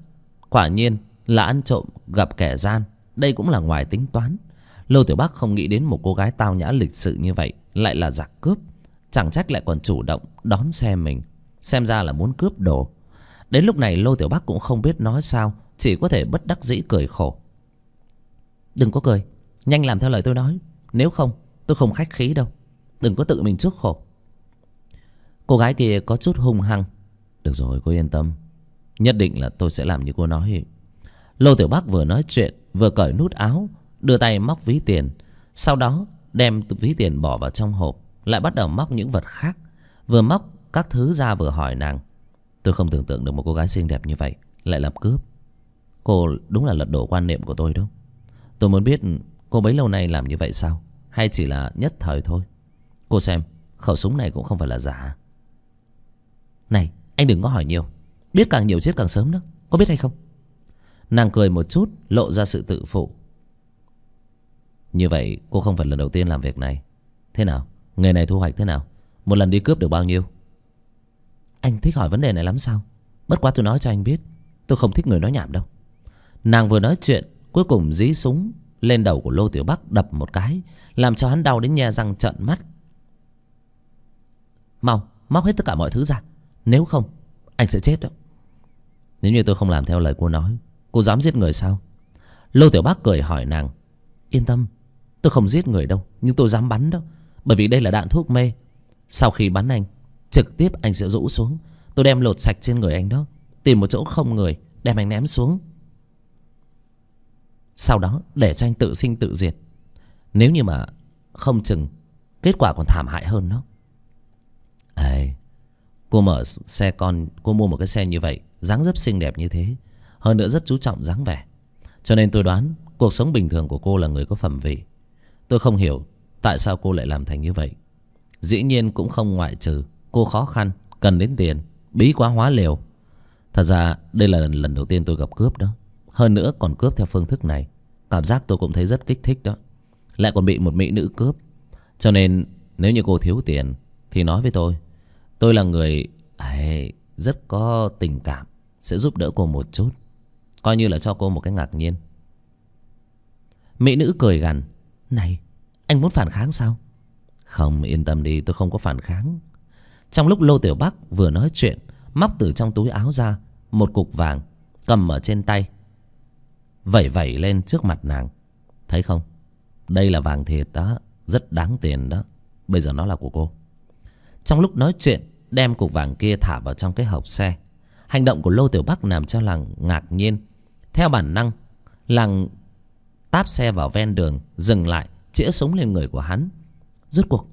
quả nhiên là ăn trộm gặp kẻ gian đây cũng là ngoài tính toán lô tiểu bắc không nghĩ đến một cô gái tao nhã lịch sự như vậy lại là giặc cướp chẳng trách lại còn chủ động đón xe mình xem ra là muốn cướp đồ đến lúc này lô tiểu bắc cũng không biết nói sao chỉ có thể bất đắc dĩ cười khổ đừng có cười nhanh làm theo lời tôi nói nếu không tôi không khách khí đâu đừng có tự mình chuốc khổ cô gái kia có chút hung hăng được rồi cô yên tâm nhất định là tôi sẽ làm như cô nói lô tiểu bắc vừa nói chuyện vừa cởi nút áo đưa tay móc ví tiền sau đó đem ví tiền bỏ vào trong hộp lại bắt đầu móc những vật khác vừa móc các thứ ra vừa hỏi nàng tôi không tưởng tượng được một cô gái xinh đẹp như vậy lại làm cướp cô đúng là lật đổ quan niệm của tôi đó tôi muốn biết cô bấy lâu nay làm như vậy sao hay chỉ là nhất thời thôi cô xem khẩu súng này cũng không phải là giả này anh đừng có hỏi nhiều biết càng nhiều chết càng sớm đó có biết hay không nàng cười một chút lộ ra sự tự phụ như vậy cô không phải lần đầu tiên làm việc này thế nào nghề này thu hoạch thế nào một lần đi cướp được bao nhiêu anh thích hỏi vấn đề này lắm sao bất quá tôi nói cho anh biết tôi không thích người nói nhảm đâu nàng vừa nói chuyện cuối cùng dí súng lên đầu của lô tiểu bắc đập một cái làm cho hắn đau đến nhe răng trợn mắt mau móc hết tất cả mọi thứ ra nếu không anh sẽ chết đó nếu như tôi không làm theo lời cô nói cô dám giết người sao lô tiểu bác cười hỏi nàng yên tâm tôi không giết người đâu nhưng tôi dám bắn đó bởi vì đây là đạn thuốc mê sau khi bắn anh trực tiếp anh sẽ rũ xuống tôi đem lột sạch trên người anh đó tìm một chỗ không người đem anh ném xuống sau đó để cho anh tự sinh tự diệt nếu như mà không chừng kết quả còn thảm hại hơn đó ấy cô mở xe con cô mua một cái xe như vậy dáng dấp xinh đẹp như thế hơn nữa rất chú trọng dáng vẻ cho nên tôi đoán cuộc sống bình thường của cô là người có phẩm vị tôi không hiểu tại sao cô lại làm thành như vậy dĩ nhiên cũng không ngoại trừ cô khó khăn cần đến tiền bí quá hóa liều thật ra đây là lần đầu tiên tôi gặp cướp đó hơn nữa còn cướp theo phương thức này cảm giác tôi cũng thấy rất kích thích đó lại còn bị một mỹ nữ cướp cho nên nếu như cô thiếu tiền thì nói với tôi tôi là người ấy, rất có tình cảm sẽ giúp đỡ cô một chút coi như là cho cô một cái ngạc nhiên mỹ nữ cười gằn này anh muốn phản kháng sao không yên tâm đi tôi không có phản kháng trong lúc lô tiểu bắc vừa nói chuyện móc từ trong túi áo ra một cục vàng cầm ở trên tay vẩy vẩy lên trước mặt nàng thấy không đây là vàng thiệt đó rất đáng tiền đó bây giờ nó là của cô trong lúc nói chuyện đem cục vàng kia thả vào trong cái hộp xe hành động của lô tiểu bắc làm cho làng ngạc nhiên theo bản năng làng táp xe vào ven đường dừng lại chĩa súng lên người của hắn Rút cuộc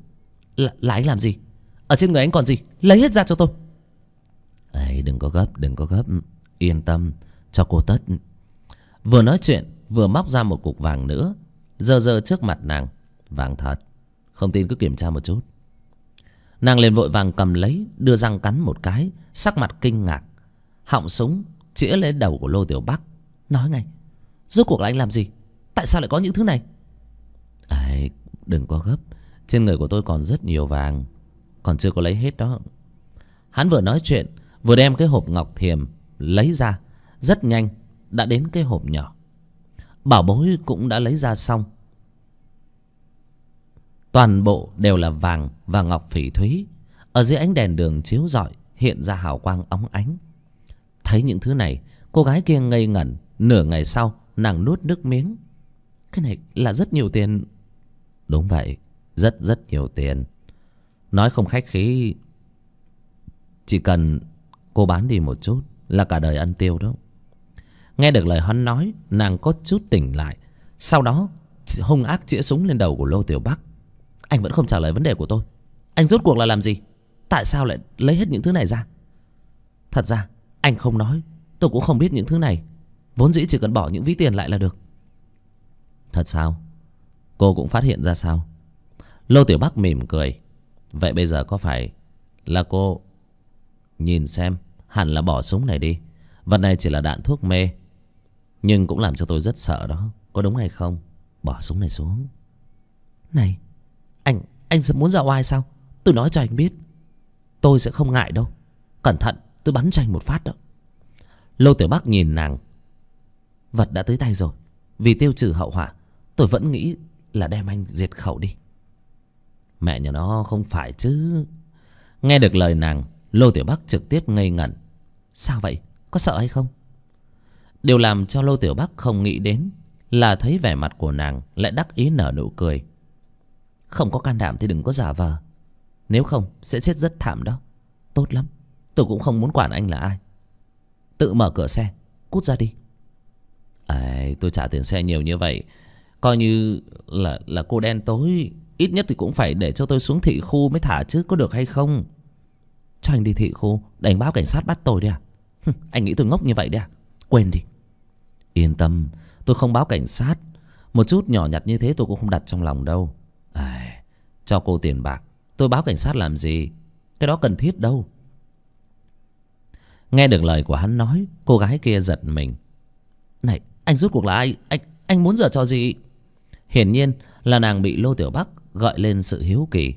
là, là làm gì ở trên người anh còn gì lấy hết ra cho tôi ấy đừng có gấp đừng có gấp yên tâm cho cô tất vừa nói chuyện vừa móc ra một cục vàng nữa giơ giơ trước mặt nàng vàng thật không tin cứ kiểm tra một chút nàng liền vội vàng cầm lấy đưa răng cắn một cái sắc mặt kinh ngạc họng súng chĩa lên đầu của lô tiểu bắc nói ngay rốt cuộc là anh làm gì tại sao lại có những thứ này ấy đừng có gấp trên người của tôi còn rất nhiều vàng còn chưa có lấy hết đó hắn vừa nói chuyện vừa đem cái hộp ngọc thiềm lấy ra rất nhanh đã đến cái hộp nhỏ bảo bối cũng đã lấy ra xong toàn bộ đều là vàng và ngọc phỉ thúy ở dưới ánh đèn đường chiếu rọi hiện ra hào quang óng ánh thấy những thứ này cô gái kia ngây ngẩn nửa ngày sau nàng nuốt nước miếng cái này là rất nhiều tiền đúng vậy rất rất nhiều tiền nói không khách khí chỉ cần cô bán đi một chút là cả đời ăn tiêu đó nghe được lời hắn nói nàng có chút tỉnh lại sau đó hung ác chĩa súng lên đầu của lô tiểu bắc anh vẫn không trả lời vấn đề của tôi Anh rốt cuộc là làm gì Tại sao lại lấy hết những thứ này ra Thật ra anh không nói Tôi cũng không biết những thứ này Vốn dĩ chỉ cần bỏ những ví tiền lại là được Thật sao Cô cũng phát hiện ra sao Lô Tiểu Bắc mỉm cười Vậy bây giờ có phải là cô Nhìn xem Hẳn là bỏ súng này đi Vật này chỉ là đạn thuốc mê Nhưng cũng làm cho tôi rất sợ đó Có đúng hay không Bỏ súng này xuống Này anh Anh sẽ muốn dạo ai sao Tôi nói cho anh biết Tôi sẽ không ngại đâu Cẩn thận tôi bắn cho anh một phát đó Lô Tiểu Bắc nhìn nàng Vật đã tới tay rồi Vì tiêu trừ hậu họa Tôi vẫn nghĩ là đem anh diệt khẩu đi Mẹ nhà nó không phải chứ Nghe được lời nàng Lô Tiểu Bắc trực tiếp ngây ngẩn Sao vậy? Có sợ hay không? Điều làm cho Lô Tiểu Bắc không nghĩ đến Là thấy vẻ mặt của nàng Lại đắc ý nở nụ cười không có can đảm thì đừng có giả vờ Nếu không sẽ chết rất thảm đó Tốt lắm Tôi cũng không muốn quản anh là ai Tự mở cửa xe Cút ra đi à, Tôi trả tiền xe nhiều như vậy Coi như là là cô đen tối Ít nhất thì cũng phải để cho tôi xuống thị khu mới thả chứ có được hay không Cho anh đi thị khu Đánh báo cảnh sát bắt tôi đi à Anh nghĩ tôi ngốc như vậy đi à Quên đi Yên tâm Tôi không báo cảnh sát Một chút nhỏ nhặt như thế tôi cũng không đặt trong lòng đâu cho cô tiền bạc tôi báo cảnh sát làm gì cái đó cần thiết đâu nghe được lời của hắn nói cô gái kia giật mình này anh rút cuộc là ai anh anh muốn giờ cho gì hiển nhiên là nàng bị lô tiểu bắc gợi lên sự hiếu kỳ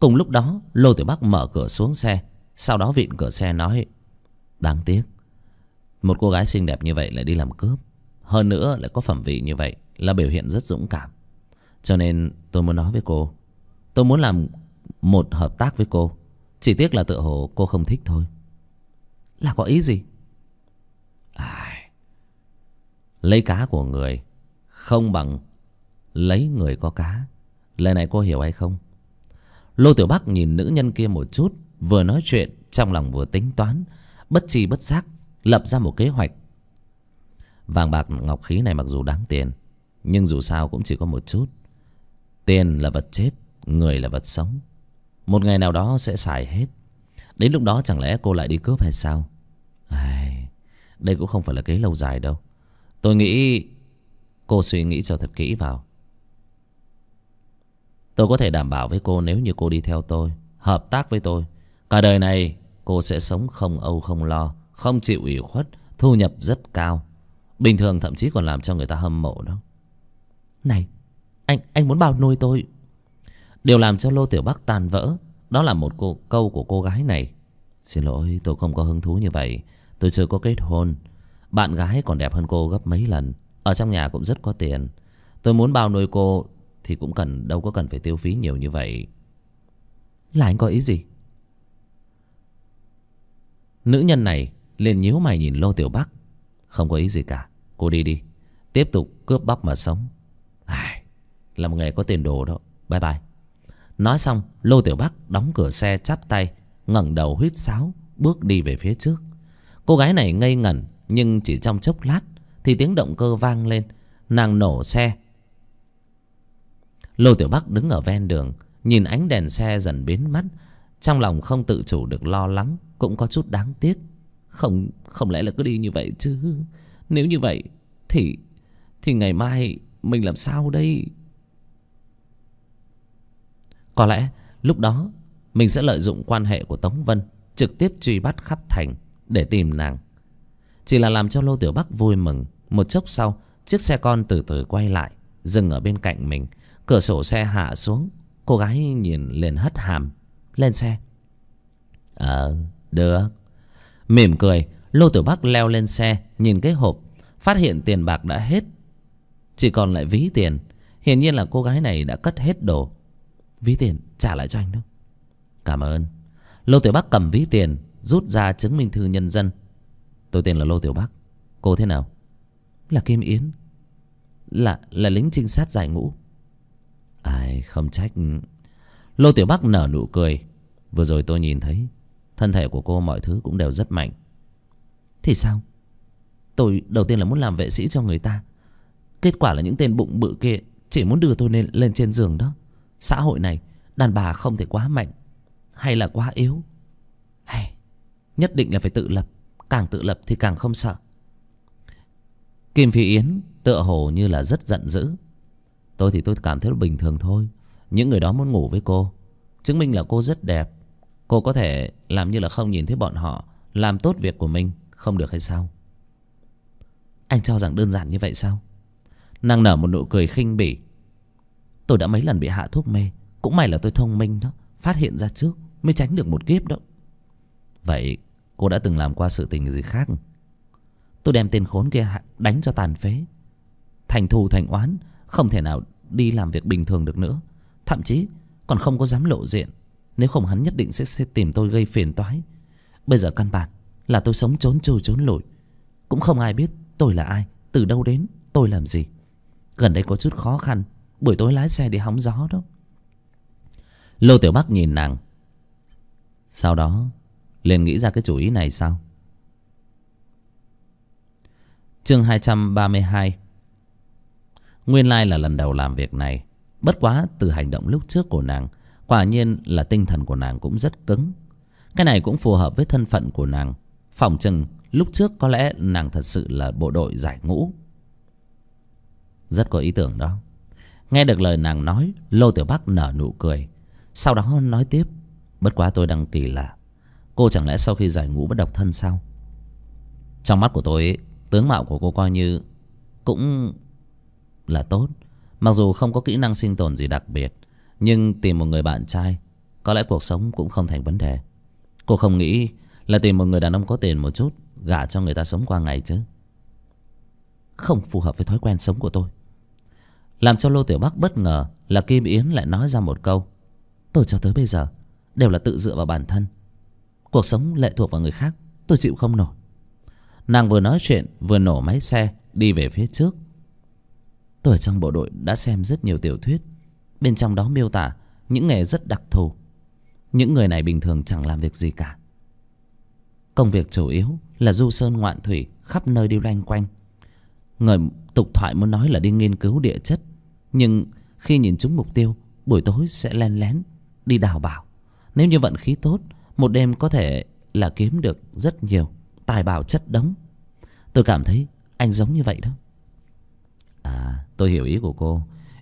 cùng lúc đó lô tiểu bắc mở cửa xuống xe sau đó vịn cửa xe nói đáng tiếc một cô gái xinh đẹp như vậy lại đi làm cướp hơn nữa lại có phẩm vị như vậy là biểu hiện rất dũng cảm cho nên tôi muốn nói với cô tôi muốn làm một hợp tác với cô chỉ tiếc là tự hồ cô không thích thôi là có ý gì à, lấy cá của người không bằng lấy người có cá lời này cô hiểu hay không lô tiểu bắc nhìn nữ nhân kia một chút vừa nói chuyện trong lòng vừa tính toán bất chi bất giác lập ra một kế hoạch vàng bạc ngọc khí này mặc dù đáng tiền nhưng dù sao cũng chỉ có một chút tiền là vật chết người là vật sống một ngày nào đó sẽ xài hết đến lúc đó chẳng lẽ cô lại đi cướp hay sao Ai, đây cũng không phải là kế lâu dài đâu tôi nghĩ cô suy nghĩ cho thật kỹ vào tôi có thể đảm bảo với cô nếu như cô đi theo tôi hợp tác với tôi cả đời này cô sẽ sống không âu không lo không chịu ủy khuất thu nhập rất cao bình thường thậm chí còn làm cho người ta hâm mộ đó này anh anh muốn bao nuôi tôi điều làm cho lô tiểu bắc tan vỡ đó là một câu của cô gái này xin lỗi tôi không có hứng thú như vậy tôi chưa có kết hôn bạn gái còn đẹp hơn cô gấp mấy lần ở trong nhà cũng rất có tiền tôi muốn bao nuôi cô thì cũng cần đâu có cần phải tiêu phí nhiều như vậy là anh có ý gì nữ nhân này liền nhíu mày nhìn lô tiểu bắc không có ý gì cả cô đi đi tiếp tục cướp bóc mà sống ai à, làm nghề có tiền đồ đó bye bye nói xong lô tiểu bắc đóng cửa xe chắp tay ngẩng đầu huýt sáo bước đi về phía trước cô gái này ngây ngẩn nhưng chỉ trong chốc lát thì tiếng động cơ vang lên nàng nổ xe lô tiểu bắc đứng ở ven đường nhìn ánh đèn xe dần biến mất trong lòng không tự chủ được lo lắng cũng có chút đáng tiếc không không lẽ là cứ đi như vậy chứ nếu như vậy thì thì ngày mai mình làm sao đây có lẽ lúc đó mình sẽ lợi dụng quan hệ của Tống Vân trực tiếp truy bắt khắp thành để tìm nàng. Chỉ là làm cho Lô Tiểu Bắc vui mừng. Một chốc sau, chiếc xe con từ từ quay lại, dừng ở bên cạnh mình. Cửa sổ xe hạ xuống, cô gái nhìn liền hất hàm, lên xe. Ờ, à, được. Mỉm cười, Lô Tiểu Bắc leo lên xe, nhìn cái hộp, phát hiện tiền bạc đã hết. Chỉ còn lại ví tiền. Hiển nhiên là cô gái này đã cất hết đồ ví tiền trả lại cho anh đó cảm ơn lô tiểu bắc cầm ví tiền rút ra chứng minh thư nhân dân tôi tên là lô tiểu bắc cô thế nào là kim yến là là lính trinh sát giải ngũ ai không trách lô tiểu bắc nở nụ cười vừa rồi tôi nhìn thấy thân thể của cô mọi thứ cũng đều rất mạnh thì sao tôi đầu tiên là muốn làm vệ sĩ cho người ta kết quả là những tên bụng bự kia chỉ muốn đưa tôi lên, lên trên giường đó xã hội này đàn bà không thể quá mạnh hay là quá yếu hay nhất định là phải tự lập càng tự lập thì càng không sợ kim phi yến tựa hồ như là rất giận dữ tôi thì tôi cảm thấy bình thường thôi những người đó muốn ngủ với cô chứng minh là cô rất đẹp cô có thể làm như là không nhìn thấy bọn họ làm tốt việc của mình không được hay sao anh cho rằng đơn giản như vậy sao nàng nở một nụ cười khinh bỉ Tôi đã mấy lần bị hạ thuốc mê Cũng may là tôi thông minh đó Phát hiện ra trước mới tránh được một kiếp đó Vậy cô đã từng làm qua sự tình gì khác Tôi đem tên khốn kia đánh cho tàn phế Thành thù thành oán Không thể nào đi làm việc bình thường được nữa Thậm chí còn không có dám lộ diện Nếu không hắn nhất định sẽ, sẽ tìm tôi gây phiền toái Bây giờ căn bản là tôi sống trốn chui trốn lủi Cũng không ai biết tôi là ai Từ đâu đến tôi làm gì Gần đây có chút khó khăn buổi tối lái xe đi hóng gió đó lô tiểu bắc nhìn nàng sau đó liền nghĩ ra cái chủ ý này sao chương hai trăm ba mươi hai nguyên lai là lần đầu làm việc này bất quá từ hành động lúc trước của nàng quả nhiên là tinh thần của nàng cũng rất cứng cái này cũng phù hợp với thân phận của nàng phỏng chừng lúc trước có lẽ nàng thật sự là bộ đội giải ngũ rất có ý tưởng đó nghe được lời nàng nói lô tiểu bắc nở nụ cười sau đó nói tiếp bất quá tôi đang kỳ lạ cô chẳng lẽ sau khi giải ngũ bất độc thân sao trong mắt của tôi tướng mạo của cô coi như cũng là tốt mặc dù không có kỹ năng sinh tồn gì đặc biệt nhưng tìm một người bạn trai có lẽ cuộc sống cũng không thành vấn đề cô không nghĩ là tìm một người đàn ông có tiền một chút gả cho người ta sống qua ngày chứ không phù hợp với thói quen sống của tôi làm cho lô tiểu bắc bất ngờ là kim yến lại nói ra một câu tôi cho tới bây giờ đều là tự dựa vào bản thân cuộc sống lệ thuộc vào người khác tôi chịu không nổi nàng vừa nói chuyện vừa nổ máy xe đi về phía trước tôi ở trong bộ đội đã xem rất nhiều tiểu thuyết bên trong đó miêu tả những nghề rất đặc thù những người này bình thường chẳng làm việc gì cả công việc chủ yếu là du sơn ngoạn thủy khắp nơi đi loanh quanh người tục thoại muốn nói là đi nghiên cứu địa chất nhưng khi nhìn chúng mục tiêu buổi tối sẽ len lén đi đào bảo nếu như vận khí tốt một đêm có thể là kiếm được rất nhiều tài bảo chất đống tôi cảm thấy anh giống như vậy đó à tôi hiểu ý của cô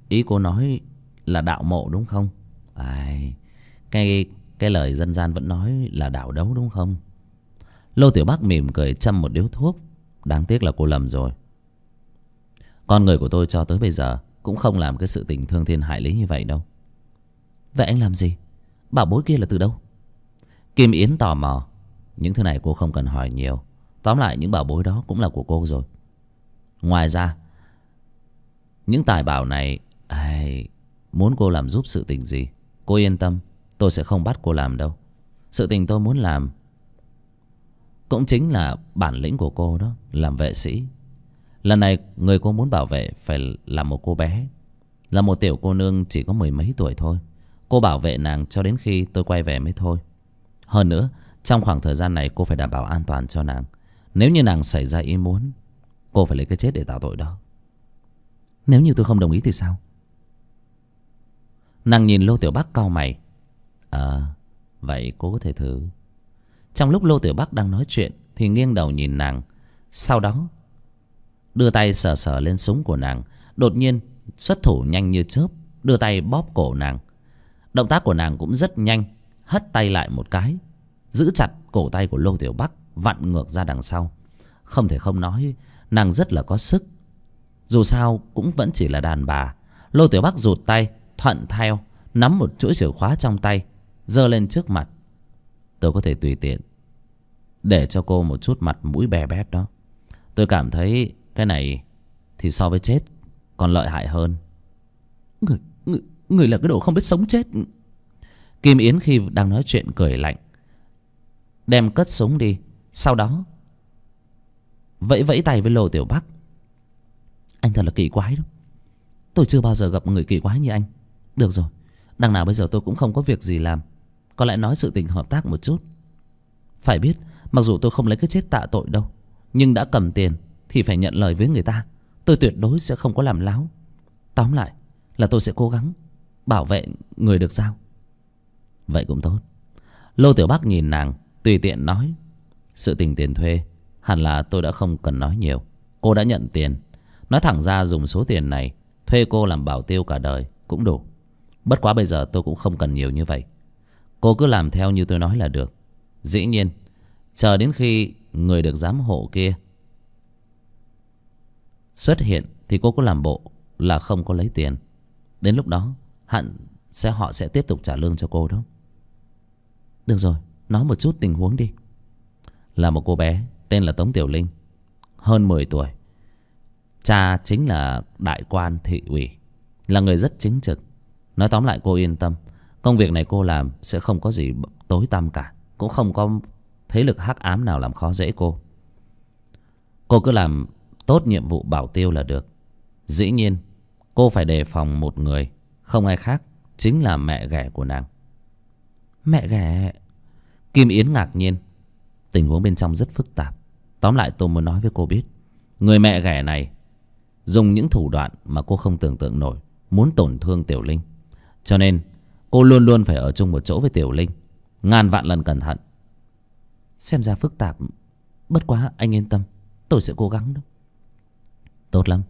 ý cô nói là đạo mộ đúng không ai cái cái lời dân gian vẫn nói là đạo đấu đúng không lô tiểu bác mỉm cười châm một điếu thuốc đáng tiếc là cô lầm rồi con người của tôi cho tới bây giờ cũng không làm cái sự tình thương thiên hại lý như vậy đâu vậy anh làm gì bảo bối kia là từ đâu kim yến tò mò những thứ này cô không cần hỏi nhiều tóm lại những bảo bối đó cũng là của cô rồi ngoài ra những tài bảo này ai, muốn cô làm giúp sự tình gì cô yên tâm tôi sẽ không bắt cô làm đâu sự tình tôi muốn làm cũng chính là bản lĩnh của cô đó làm vệ sĩ lần này người cô muốn bảo vệ phải là một cô bé là một tiểu cô nương chỉ có mười mấy tuổi thôi cô bảo vệ nàng cho đến khi tôi quay về mới thôi hơn nữa trong khoảng thời gian này cô phải đảm bảo an toàn cho nàng nếu như nàng xảy ra ý muốn cô phải lấy cái chết để tạo tội đó nếu như tôi không đồng ý thì sao nàng nhìn lô tiểu bắc cau mày à vậy cô có thể thử trong lúc lô tiểu bắc đang nói chuyện thì nghiêng đầu nhìn nàng sau đó đưa tay sờ sờ lên súng của nàng đột nhiên xuất thủ nhanh như chớp đưa tay bóp cổ nàng động tác của nàng cũng rất nhanh hất tay lại một cái giữ chặt cổ tay của lô tiểu bắc vặn ngược ra đằng sau không thể không nói nàng rất là có sức dù sao cũng vẫn chỉ là đàn bà lô tiểu bắc rụt tay thuận theo nắm một chuỗi chìa khóa trong tay giơ lên trước mặt tôi có thể tùy tiện để cho cô một chút mặt mũi bè bét đó tôi cảm thấy cái này thì so với chết còn lợi hại hơn. Người, người, người là cái đồ không biết sống chết. Kim Yến khi đang nói chuyện cười lạnh. Đem cất súng đi. Sau đó vẫy vẫy tay với Lô Tiểu Bắc. Anh thật là kỳ quái đó. Tôi chưa bao giờ gặp người kỳ quái như anh. Được rồi. Đằng nào bây giờ tôi cũng không có việc gì làm. Có lẽ nói sự tình hợp tác một chút. Phải biết, mặc dù tôi không lấy cái chết tạ tội đâu. Nhưng đã cầm tiền thì phải nhận lời với người ta tôi tuyệt đối sẽ không có làm láo tóm lại là tôi sẽ cố gắng bảo vệ người được giao vậy cũng tốt lô tiểu bắc nhìn nàng tùy tiện nói sự tình tiền thuê hẳn là tôi đã không cần nói nhiều cô đã nhận tiền nói thẳng ra dùng số tiền này thuê cô làm bảo tiêu cả đời cũng đủ bất quá bây giờ tôi cũng không cần nhiều như vậy cô cứ làm theo như tôi nói là được dĩ nhiên chờ đến khi người được giám hộ kia xuất hiện thì cô có làm bộ là không có lấy tiền đến lúc đó hẳn sẽ họ sẽ tiếp tục trả lương cho cô đó được rồi nói một chút tình huống đi là một cô bé tên là tống tiểu linh hơn mười tuổi cha chính là đại quan thị ủy là người rất chính trực nói tóm lại cô yên tâm công việc này cô làm sẽ không có gì tối tăm cả cũng không có thế lực hắc ám nào làm khó dễ cô cô cứ làm tốt nhiệm vụ bảo tiêu là được dĩ nhiên cô phải đề phòng một người không ai khác chính là mẹ ghẻ của nàng mẹ ghẻ kim yến ngạc nhiên tình huống bên trong rất phức tạp tóm lại tôi muốn nói với cô biết người mẹ ghẻ này dùng những thủ đoạn mà cô không tưởng tượng nổi muốn tổn thương tiểu linh cho nên cô luôn luôn phải ở chung một chỗ với tiểu linh ngàn vạn lần cẩn thận xem ra phức tạp bất quá anh yên tâm tôi sẽ cố gắng đâu Tốt lắm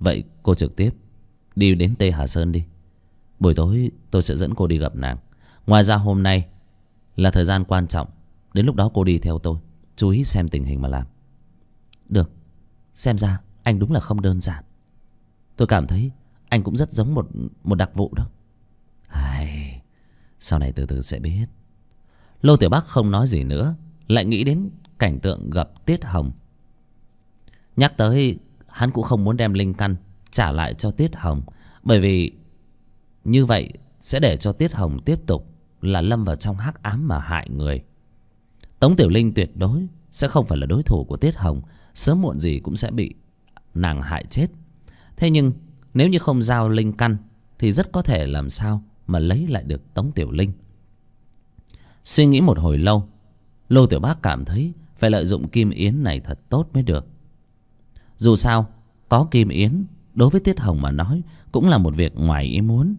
Vậy cô trực tiếp Đi đến Tây Hà Sơn đi Buổi tối tôi sẽ dẫn cô đi gặp nàng Ngoài ra hôm nay Là thời gian quan trọng Đến lúc đó cô đi theo tôi Chú ý xem tình hình mà làm Được Xem ra anh đúng là không đơn giản Tôi cảm thấy anh cũng rất giống một một đặc vụ đó Ai, Sau này từ từ sẽ biết Lô Tiểu Bắc không nói gì nữa Lại nghĩ đến cảnh tượng gặp Tiết Hồng Nhắc tới hắn cũng không muốn đem linh căn trả lại cho tiết hồng bởi vì như vậy sẽ để cho tiết hồng tiếp tục là lâm vào trong hắc ám mà hại người tống tiểu linh tuyệt đối sẽ không phải là đối thủ của tiết hồng sớm muộn gì cũng sẽ bị nàng hại chết thế nhưng nếu như không giao linh căn thì rất có thể làm sao mà lấy lại được tống tiểu linh suy nghĩ một hồi lâu lô tiểu bác cảm thấy phải lợi dụng kim yến này thật tốt mới được dù sao có kim yến đối với tiết hồng mà nói cũng là một việc ngoài ý muốn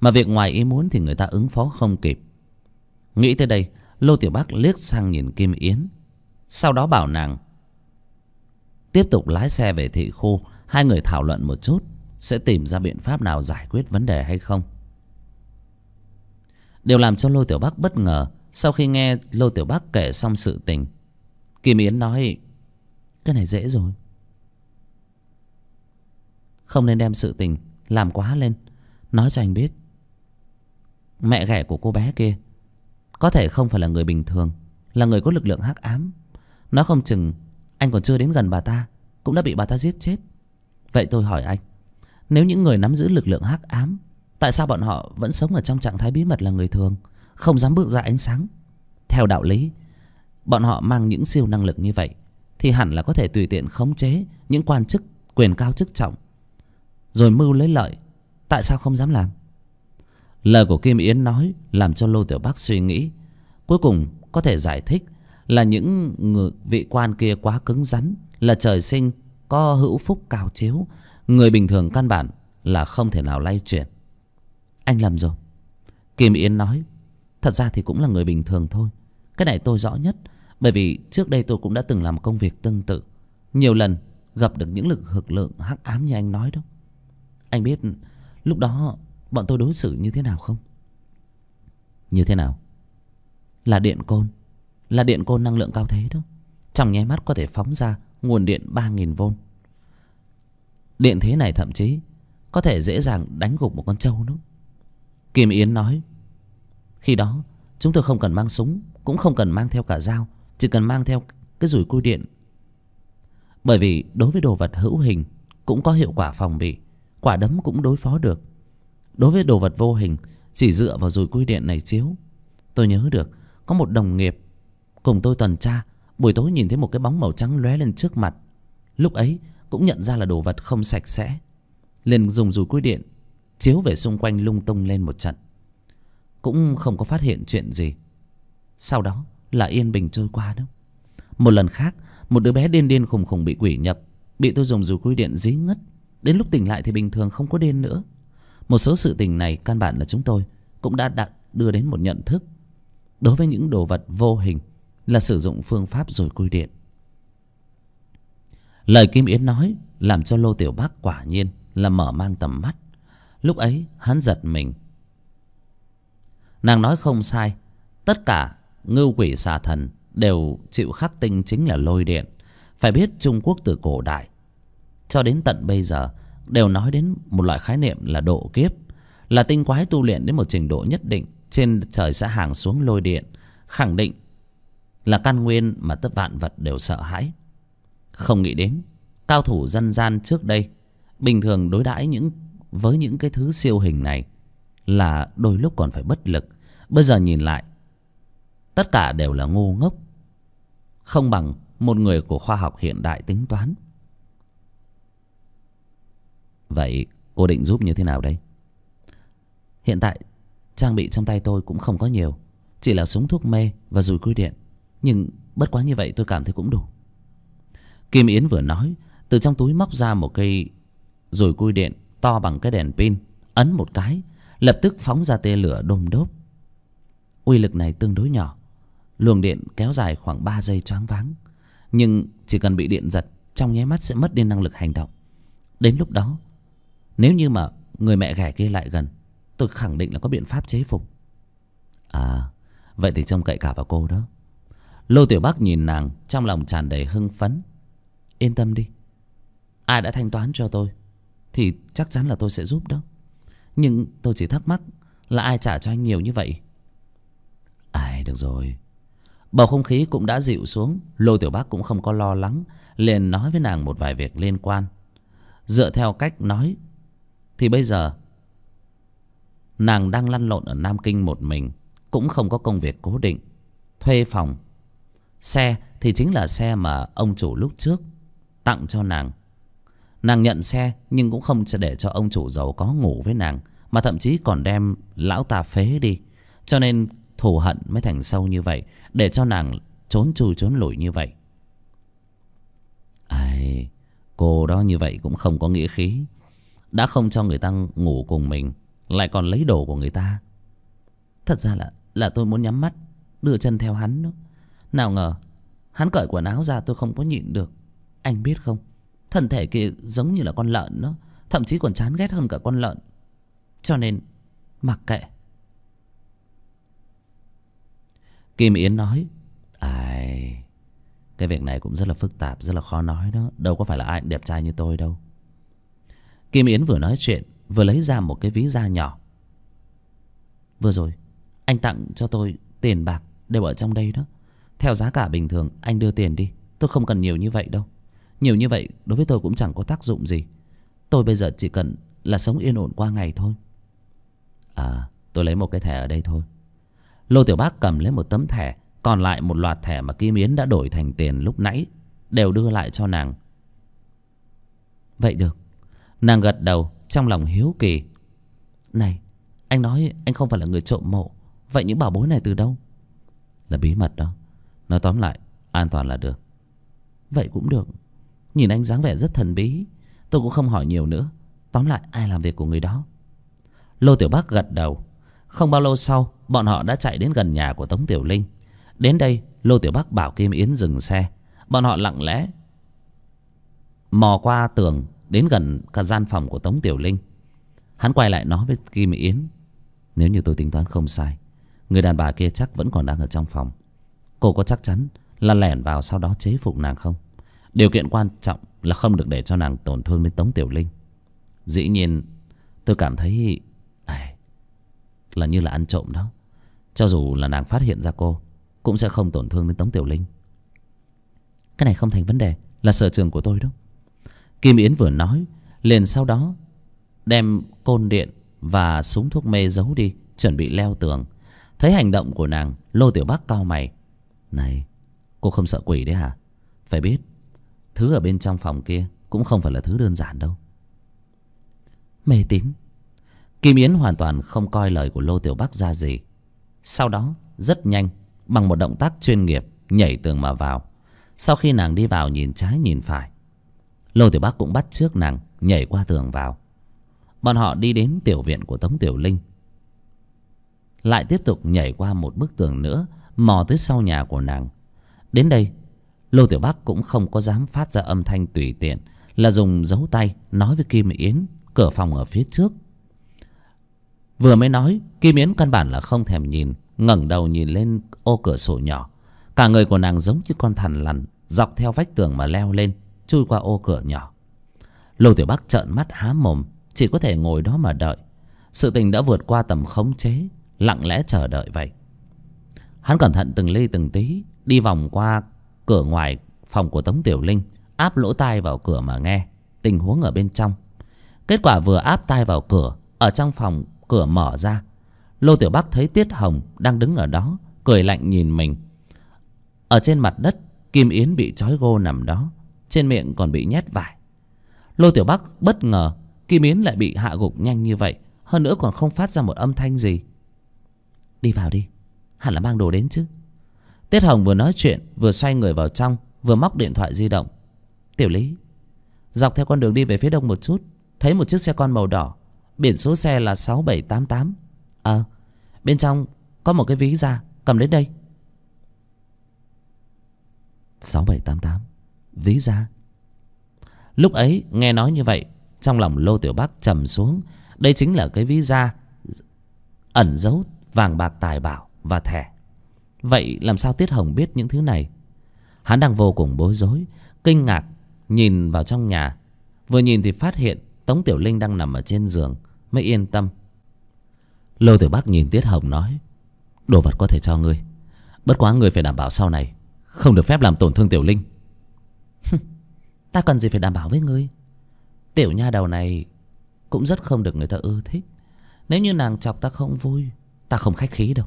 mà việc ngoài ý muốn thì người ta ứng phó không kịp nghĩ tới đây lô tiểu bắc liếc sang nhìn kim yến sau đó bảo nàng tiếp tục lái xe về thị khu hai người thảo luận một chút sẽ tìm ra biện pháp nào giải quyết vấn đề hay không điều làm cho lô tiểu bắc bất ngờ sau khi nghe lô tiểu bắc kể xong sự tình kim yến nói cái này dễ rồi không nên đem sự tình làm quá lên nói cho anh biết mẹ ghẻ của cô bé kia có thể không phải là người bình thường là người có lực lượng hắc ám nó không chừng anh còn chưa đến gần bà ta cũng đã bị bà ta giết chết vậy tôi hỏi anh nếu những người nắm giữ lực lượng hắc ám tại sao bọn họ vẫn sống ở trong trạng thái bí mật là người thường không dám bước ra ánh sáng theo đạo lý bọn họ mang những siêu năng lực như vậy thì hẳn là có thể tùy tiện khống chế những quan chức quyền cao chức trọng rồi mưu lấy lợi tại sao không dám làm lời của kim yến nói làm cho lô tiểu bắc suy nghĩ cuối cùng có thể giải thích là những vị quan kia quá cứng rắn là trời sinh có hữu phúc cao chiếu người bình thường căn bản là không thể nào lay chuyển anh làm rồi kim yến nói thật ra thì cũng là người bình thường thôi cái này tôi rõ nhất bởi vì trước đây tôi cũng đã từng làm công việc tương tự nhiều lần gặp được những lực hực lượng hắc ám như anh nói đó anh biết lúc đó bọn tôi đối xử như thế nào không? Như thế nào? Là điện côn. Là điện côn năng lượng cao thế đó. Trong nháy mắt có thể phóng ra nguồn điện 3.000V. Điện thế này thậm chí có thể dễ dàng đánh gục một con trâu nữa. Kim Yến nói. Khi đó chúng tôi không cần mang súng, cũng không cần mang theo cả dao, chỉ cần mang theo cái rủi cui điện. Bởi vì đối với đồ vật hữu hình cũng có hiệu quả phòng bị quả đấm cũng đối phó được đối với đồ vật vô hình chỉ dựa vào dùi cui điện này chiếu tôi nhớ được có một đồng nghiệp cùng tôi tuần tra buổi tối nhìn thấy một cái bóng màu trắng lóe lên trước mặt lúc ấy cũng nhận ra là đồ vật không sạch sẽ liền dùng dùi cui điện chiếu về xung quanh lung tung lên một trận cũng không có phát hiện chuyện gì sau đó là yên bình trôi qua đó một lần khác một đứa bé điên điên khùng khùng bị quỷ nhập bị tôi dùng dùi cui điện dí ngất đến lúc tỉnh lại thì bình thường không có đen nữa một số sự tình này căn bản là chúng tôi cũng đã đặt đưa đến một nhận thức đối với những đồ vật vô hình là sử dụng phương pháp rồi cui điện lời kim yến nói làm cho lô tiểu bác quả nhiên là mở mang tầm mắt lúc ấy hắn giật mình nàng nói không sai tất cả ngưu quỷ xà thần đều chịu khắc tinh chính là lôi điện phải biết trung quốc từ cổ đại cho đến tận bây giờ đều nói đến một loại khái niệm là độ kiếp là tinh quái tu luyện đến một trình độ nhất định trên trời sẽ hàng xuống lôi điện khẳng định là căn nguyên mà tất vạn vật đều sợ hãi không nghĩ đến cao thủ dân gian trước đây bình thường đối đãi những với những cái thứ siêu hình này là đôi lúc còn phải bất lực bây giờ nhìn lại tất cả đều là ngu ngốc không bằng một người của khoa học hiện đại tính toán Vậy cô định giúp như thế nào đây Hiện tại Trang bị trong tay tôi cũng không có nhiều Chỉ là súng thuốc mê và dùi cui điện Nhưng bất quá như vậy tôi cảm thấy cũng đủ Kim Yến vừa nói Từ trong túi móc ra một cây Dùi cui điện to bằng cái đèn pin Ấn một cái Lập tức phóng ra tê lửa đôm đốp Uy lực này tương đối nhỏ Luồng điện kéo dài khoảng ba giây choáng váng Nhưng chỉ cần bị điện giật Trong nháy mắt sẽ mất đi năng lực hành động Đến lúc đó nếu như mà người mẹ ghẻ kia lại gần Tôi khẳng định là có biện pháp chế phục À Vậy thì trông cậy cả vào cô đó Lô Tiểu Bắc nhìn nàng Trong lòng tràn đầy hưng phấn Yên tâm đi Ai đã thanh toán cho tôi Thì chắc chắn là tôi sẽ giúp đó Nhưng tôi chỉ thắc mắc Là ai trả cho anh nhiều như vậy Ai được rồi Bầu không khí cũng đã dịu xuống Lô Tiểu Bắc cũng không có lo lắng Liền nói với nàng một vài việc liên quan Dựa theo cách nói thì bây giờ nàng đang lăn lộn ở nam kinh một mình cũng không có công việc cố định thuê phòng xe thì chính là xe mà ông chủ lúc trước tặng cho nàng nàng nhận xe nhưng cũng không để cho ông chủ giàu có ngủ với nàng mà thậm chí còn đem lão ta phế đi cho nên thù hận mới thành sâu như vậy để cho nàng trốn chui trốn lủi như vậy ai cô đó như vậy cũng không có nghĩa khí đã không cho người ta ngủ cùng mình lại còn lấy đồ của người ta thật ra là là tôi muốn nhắm mắt đưa chân theo hắn nào ngờ hắn cởi quần áo ra tôi không có nhịn được anh biết không thân thể kia giống như là con lợn đó thậm chí còn chán ghét hơn cả con lợn cho nên mặc kệ kim yến nói ai cái việc này cũng rất là phức tạp rất là khó nói đó đâu có phải là ai đẹp trai như tôi đâu kim yến vừa nói chuyện vừa lấy ra một cái ví da nhỏ vừa rồi anh tặng cho tôi tiền bạc đều ở trong đây đó theo giá cả bình thường anh đưa tiền đi tôi không cần nhiều như vậy đâu nhiều như vậy đối với tôi cũng chẳng có tác dụng gì tôi bây giờ chỉ cần là sống yên ổn qua ngày thôi à tôi lấy một cái thẻ ở đây thôi lô tiểu bác cầm lấy một tấm thẻ còn lại một loạt thẻ mà kim yến đã đổi thành tiền lúc nãy đều đưa lại cho nàng vậy được Nàng gật đầu trong lòng hiếu kỳ Này anh nói anh không phải là người trộm mộ Vậy những bảo bối này từ đâu Là bí mật đó Nói tóm lại an toàn là được Vậy cũng được Nhìn anh dáng vẻ rất thần bí Tôi cũng không hỏi nhiều nữa Tóm lại ai làm việc của người đó Lô Tiểu Bắc gật đầu Không bao lâu sau bọn họ đã chạy đến gần nhà của Tống Tiểu Linh Đến đây Lô Tiểu Bắc bảo Kim Yến dừng xe Bọn họ lặng lẽ Mò qua tường đến gần cả gian phòng của tống tiểu linh hắn quay lại nói với kim yến nếu như tôi tính toán không sai người đàn bà kia chắc vẫn còn đang ở trong phòng cô có chắc chắn là lẻn vào sau đó chế phục nàng không điều kiện quan trọng là không được để cho nàng tổn thương đến tống tiểu linh dĩ nhiên tôi cảm thấy à, là như là ăn trộm đó cho dù là nàng phát hiện ra cô cũng sẽ không tổn thương đến tống tiểu linh cái này không thành vấn đề là sở trường của tôi đâu kim yến vừa nói liền sau đó đem côn điện và súng thuốc mê giấu đi chuẩn bị leo tường thấy hành động của nàng lô tiểu bắc cau mày này cô không sợ quỷ đấy hả phải biết thứ ở bên trong phòng kia cũng không phải là thứ đơn giản đâu mê tín kim yến hoàn toàn không coi lời của lô tiểu bắc ra gì sau đó rất nhanh bằng một động tác chuyên nghiệp nhảy tường mà vào sau khi nàng đi vào nhìn trái nhìn phải Lô tiểu bắc cũng bắt trước nàng nhảy qua tường vào bọn họ đi đến tiểu viện của tống tiểu linh lại tiếp tục nhảy qua một bức tường nữa mò tới sau nhà của nàng đến đây lô tiểu bắc cũng không có dám phát ra âm thanh tùy tiện là dùng dấu tay nói với kim yến cửa phòng ở phía trước vừa mới nói kim yến căn bản là không thèm nhìn ngẩng đầu nhìn lên ô cửa sổ nhỏ cả người của nàng giống như con thằn lằn dọc theo vách tường mà leo lên chui qua ô cửa nhỏ lô tiểu bắc trợn mắt há mồm chỉ có thể ngồi đó mà đợi sự tình đã vượt qua tầm khống chế lặng lẽ chờ đợi vậy hắn cẩn thận từng ly từng tí đi vòng qua cửa ngoài phòng của tống tiểu linh áp lỗ tai vào cửa mà nghe tình huống ở bên trong kết quả vừa áp tai vào cửa ở trong phòng cửa mở ra lô tiểu bắc thấy tiết hồng đang đứng ở đó cười lạnh nhìn mình ở trên mặt đất kim yến bị trói gô nằm đó trên miệng còn bị nhét vải lô tiểu bắc bất ngờ kim yến lại bị hạ gục nhanh như vậy hơn nữa còn không phát ra một âm thanh gì đi vào đi hẳn là mang đồ đến chứ tiết hồng vừa nói chuyện vừa xoay người vào trong vừa móc điện thoại di động tiểu lý dọc theo con đường đi về phía đông một chút thấy một chiếc xe con màu đỏ biển số xe là sáu bảy tám tám ờ bên trong có một cái ví ra cầm đến đây sáu bảy tám tám ví ra lúc ấy nghe nói như vậy trong lòng lô tiểu bắc trầm xuống đây chính là cái ví da ẩn giấu vàng bạc tài bảo và thẻ vậy làm sao tiết hồng biết những thứ này hắn đang vô cùng bối rối kinh ngạc nhìn vào trong nhà vừa nhìn thì phát hiện tống tiểu linh đang nằm ở trên giường mới yên tâm lô tiểu bắc nhìn tiết hồng nói đồ vật có thể cho ngươi bất quá ngươi phải đảm bảo sau này không được phép làm tổn thương tiểu linh Ta cần gì phải đảm bảo với ngươi Tiểu nha đầu này Cũng rất không được người ta ưa thích Nếu như nàng chọc ta không vui Ta không khách khí đâu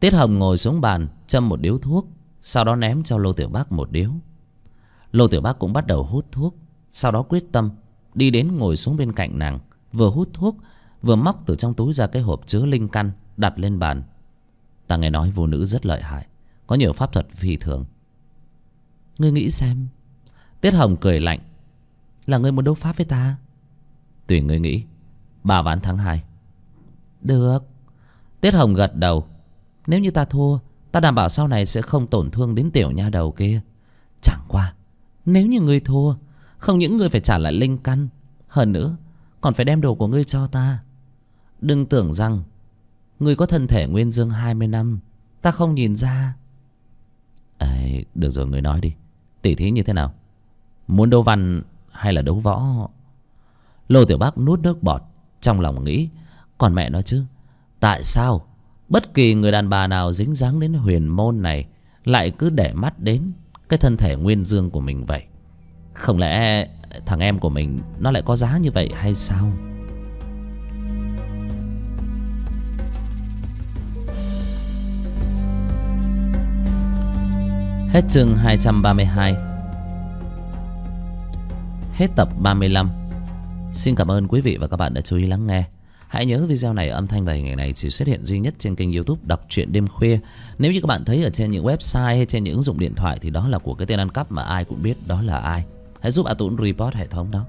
Tiết Hồng ngồi xuống bàn Châm một điếu thuốc Sau đó ném cho Lô Tiểu Bác một điếu Lô Tiểu Bác cũng bắt đầu hút thuốc Sau đó quyết tâm Đi đến ngồi xuống bên cạnh nàng Vừa hút thuốc Vừa móc từ trong túi ra cái hộp chứa linh căn Đặt lên bàn Ta nghe nói phụ nữ rất lợi hại Có nhiều pháp thuật phi thường Ngươi nghĩ xem tiết hồng cười lạnh là ngươi muốn đấu pháp với ta tùy ngươi nghĩ ba ván tháng hai được tiết hồng gật đầu nếu như ta thua ta đảm bảo sau này sẽ không tổn thương đến tiểu nha đầu kia chẳng qua nếu như ngươi thua không những ngươi phải trả lại linh căn hơn nữa còn phải đem đồ của ngươi cho ta đừng tưởng rằng ngươi có thân thể nguyên dương hai mươi năm ta không nhìn ra ấy được rồi ngươi nói đi tỉ thí như thế nào muốn đấu văn hay là đấu võ lô tiểu bác nuốt nước bọt trong lòng nghĩ còn mẹ nó chứ tại sao bất kỳ người đàn bà nào dính dáng đến huyền môn này lại cứ để mắt đến cái thân thể nguyên dương của mình vậy không lẽ thằng em của mình nó lại có giá như vậy hay sao hết chương hai trăm ba mươi hai Hết tập 35 Xin cảm ơn quý vị và các bạn đã chú ý lắng nghe Hãy nhớ video này âm thanh và hình ảnh này chỉ xuất hiện duy nhất trên kênh youtube Đọc truyện Đêm Khuya Nếu như các bạn thấy ở trên những website hay trên những ứng dụng điện thoại Thì đó là của cái tên ăn cắp mà ai cũng biết đó là ai Hãy giúp A Tũng report hệ thống đó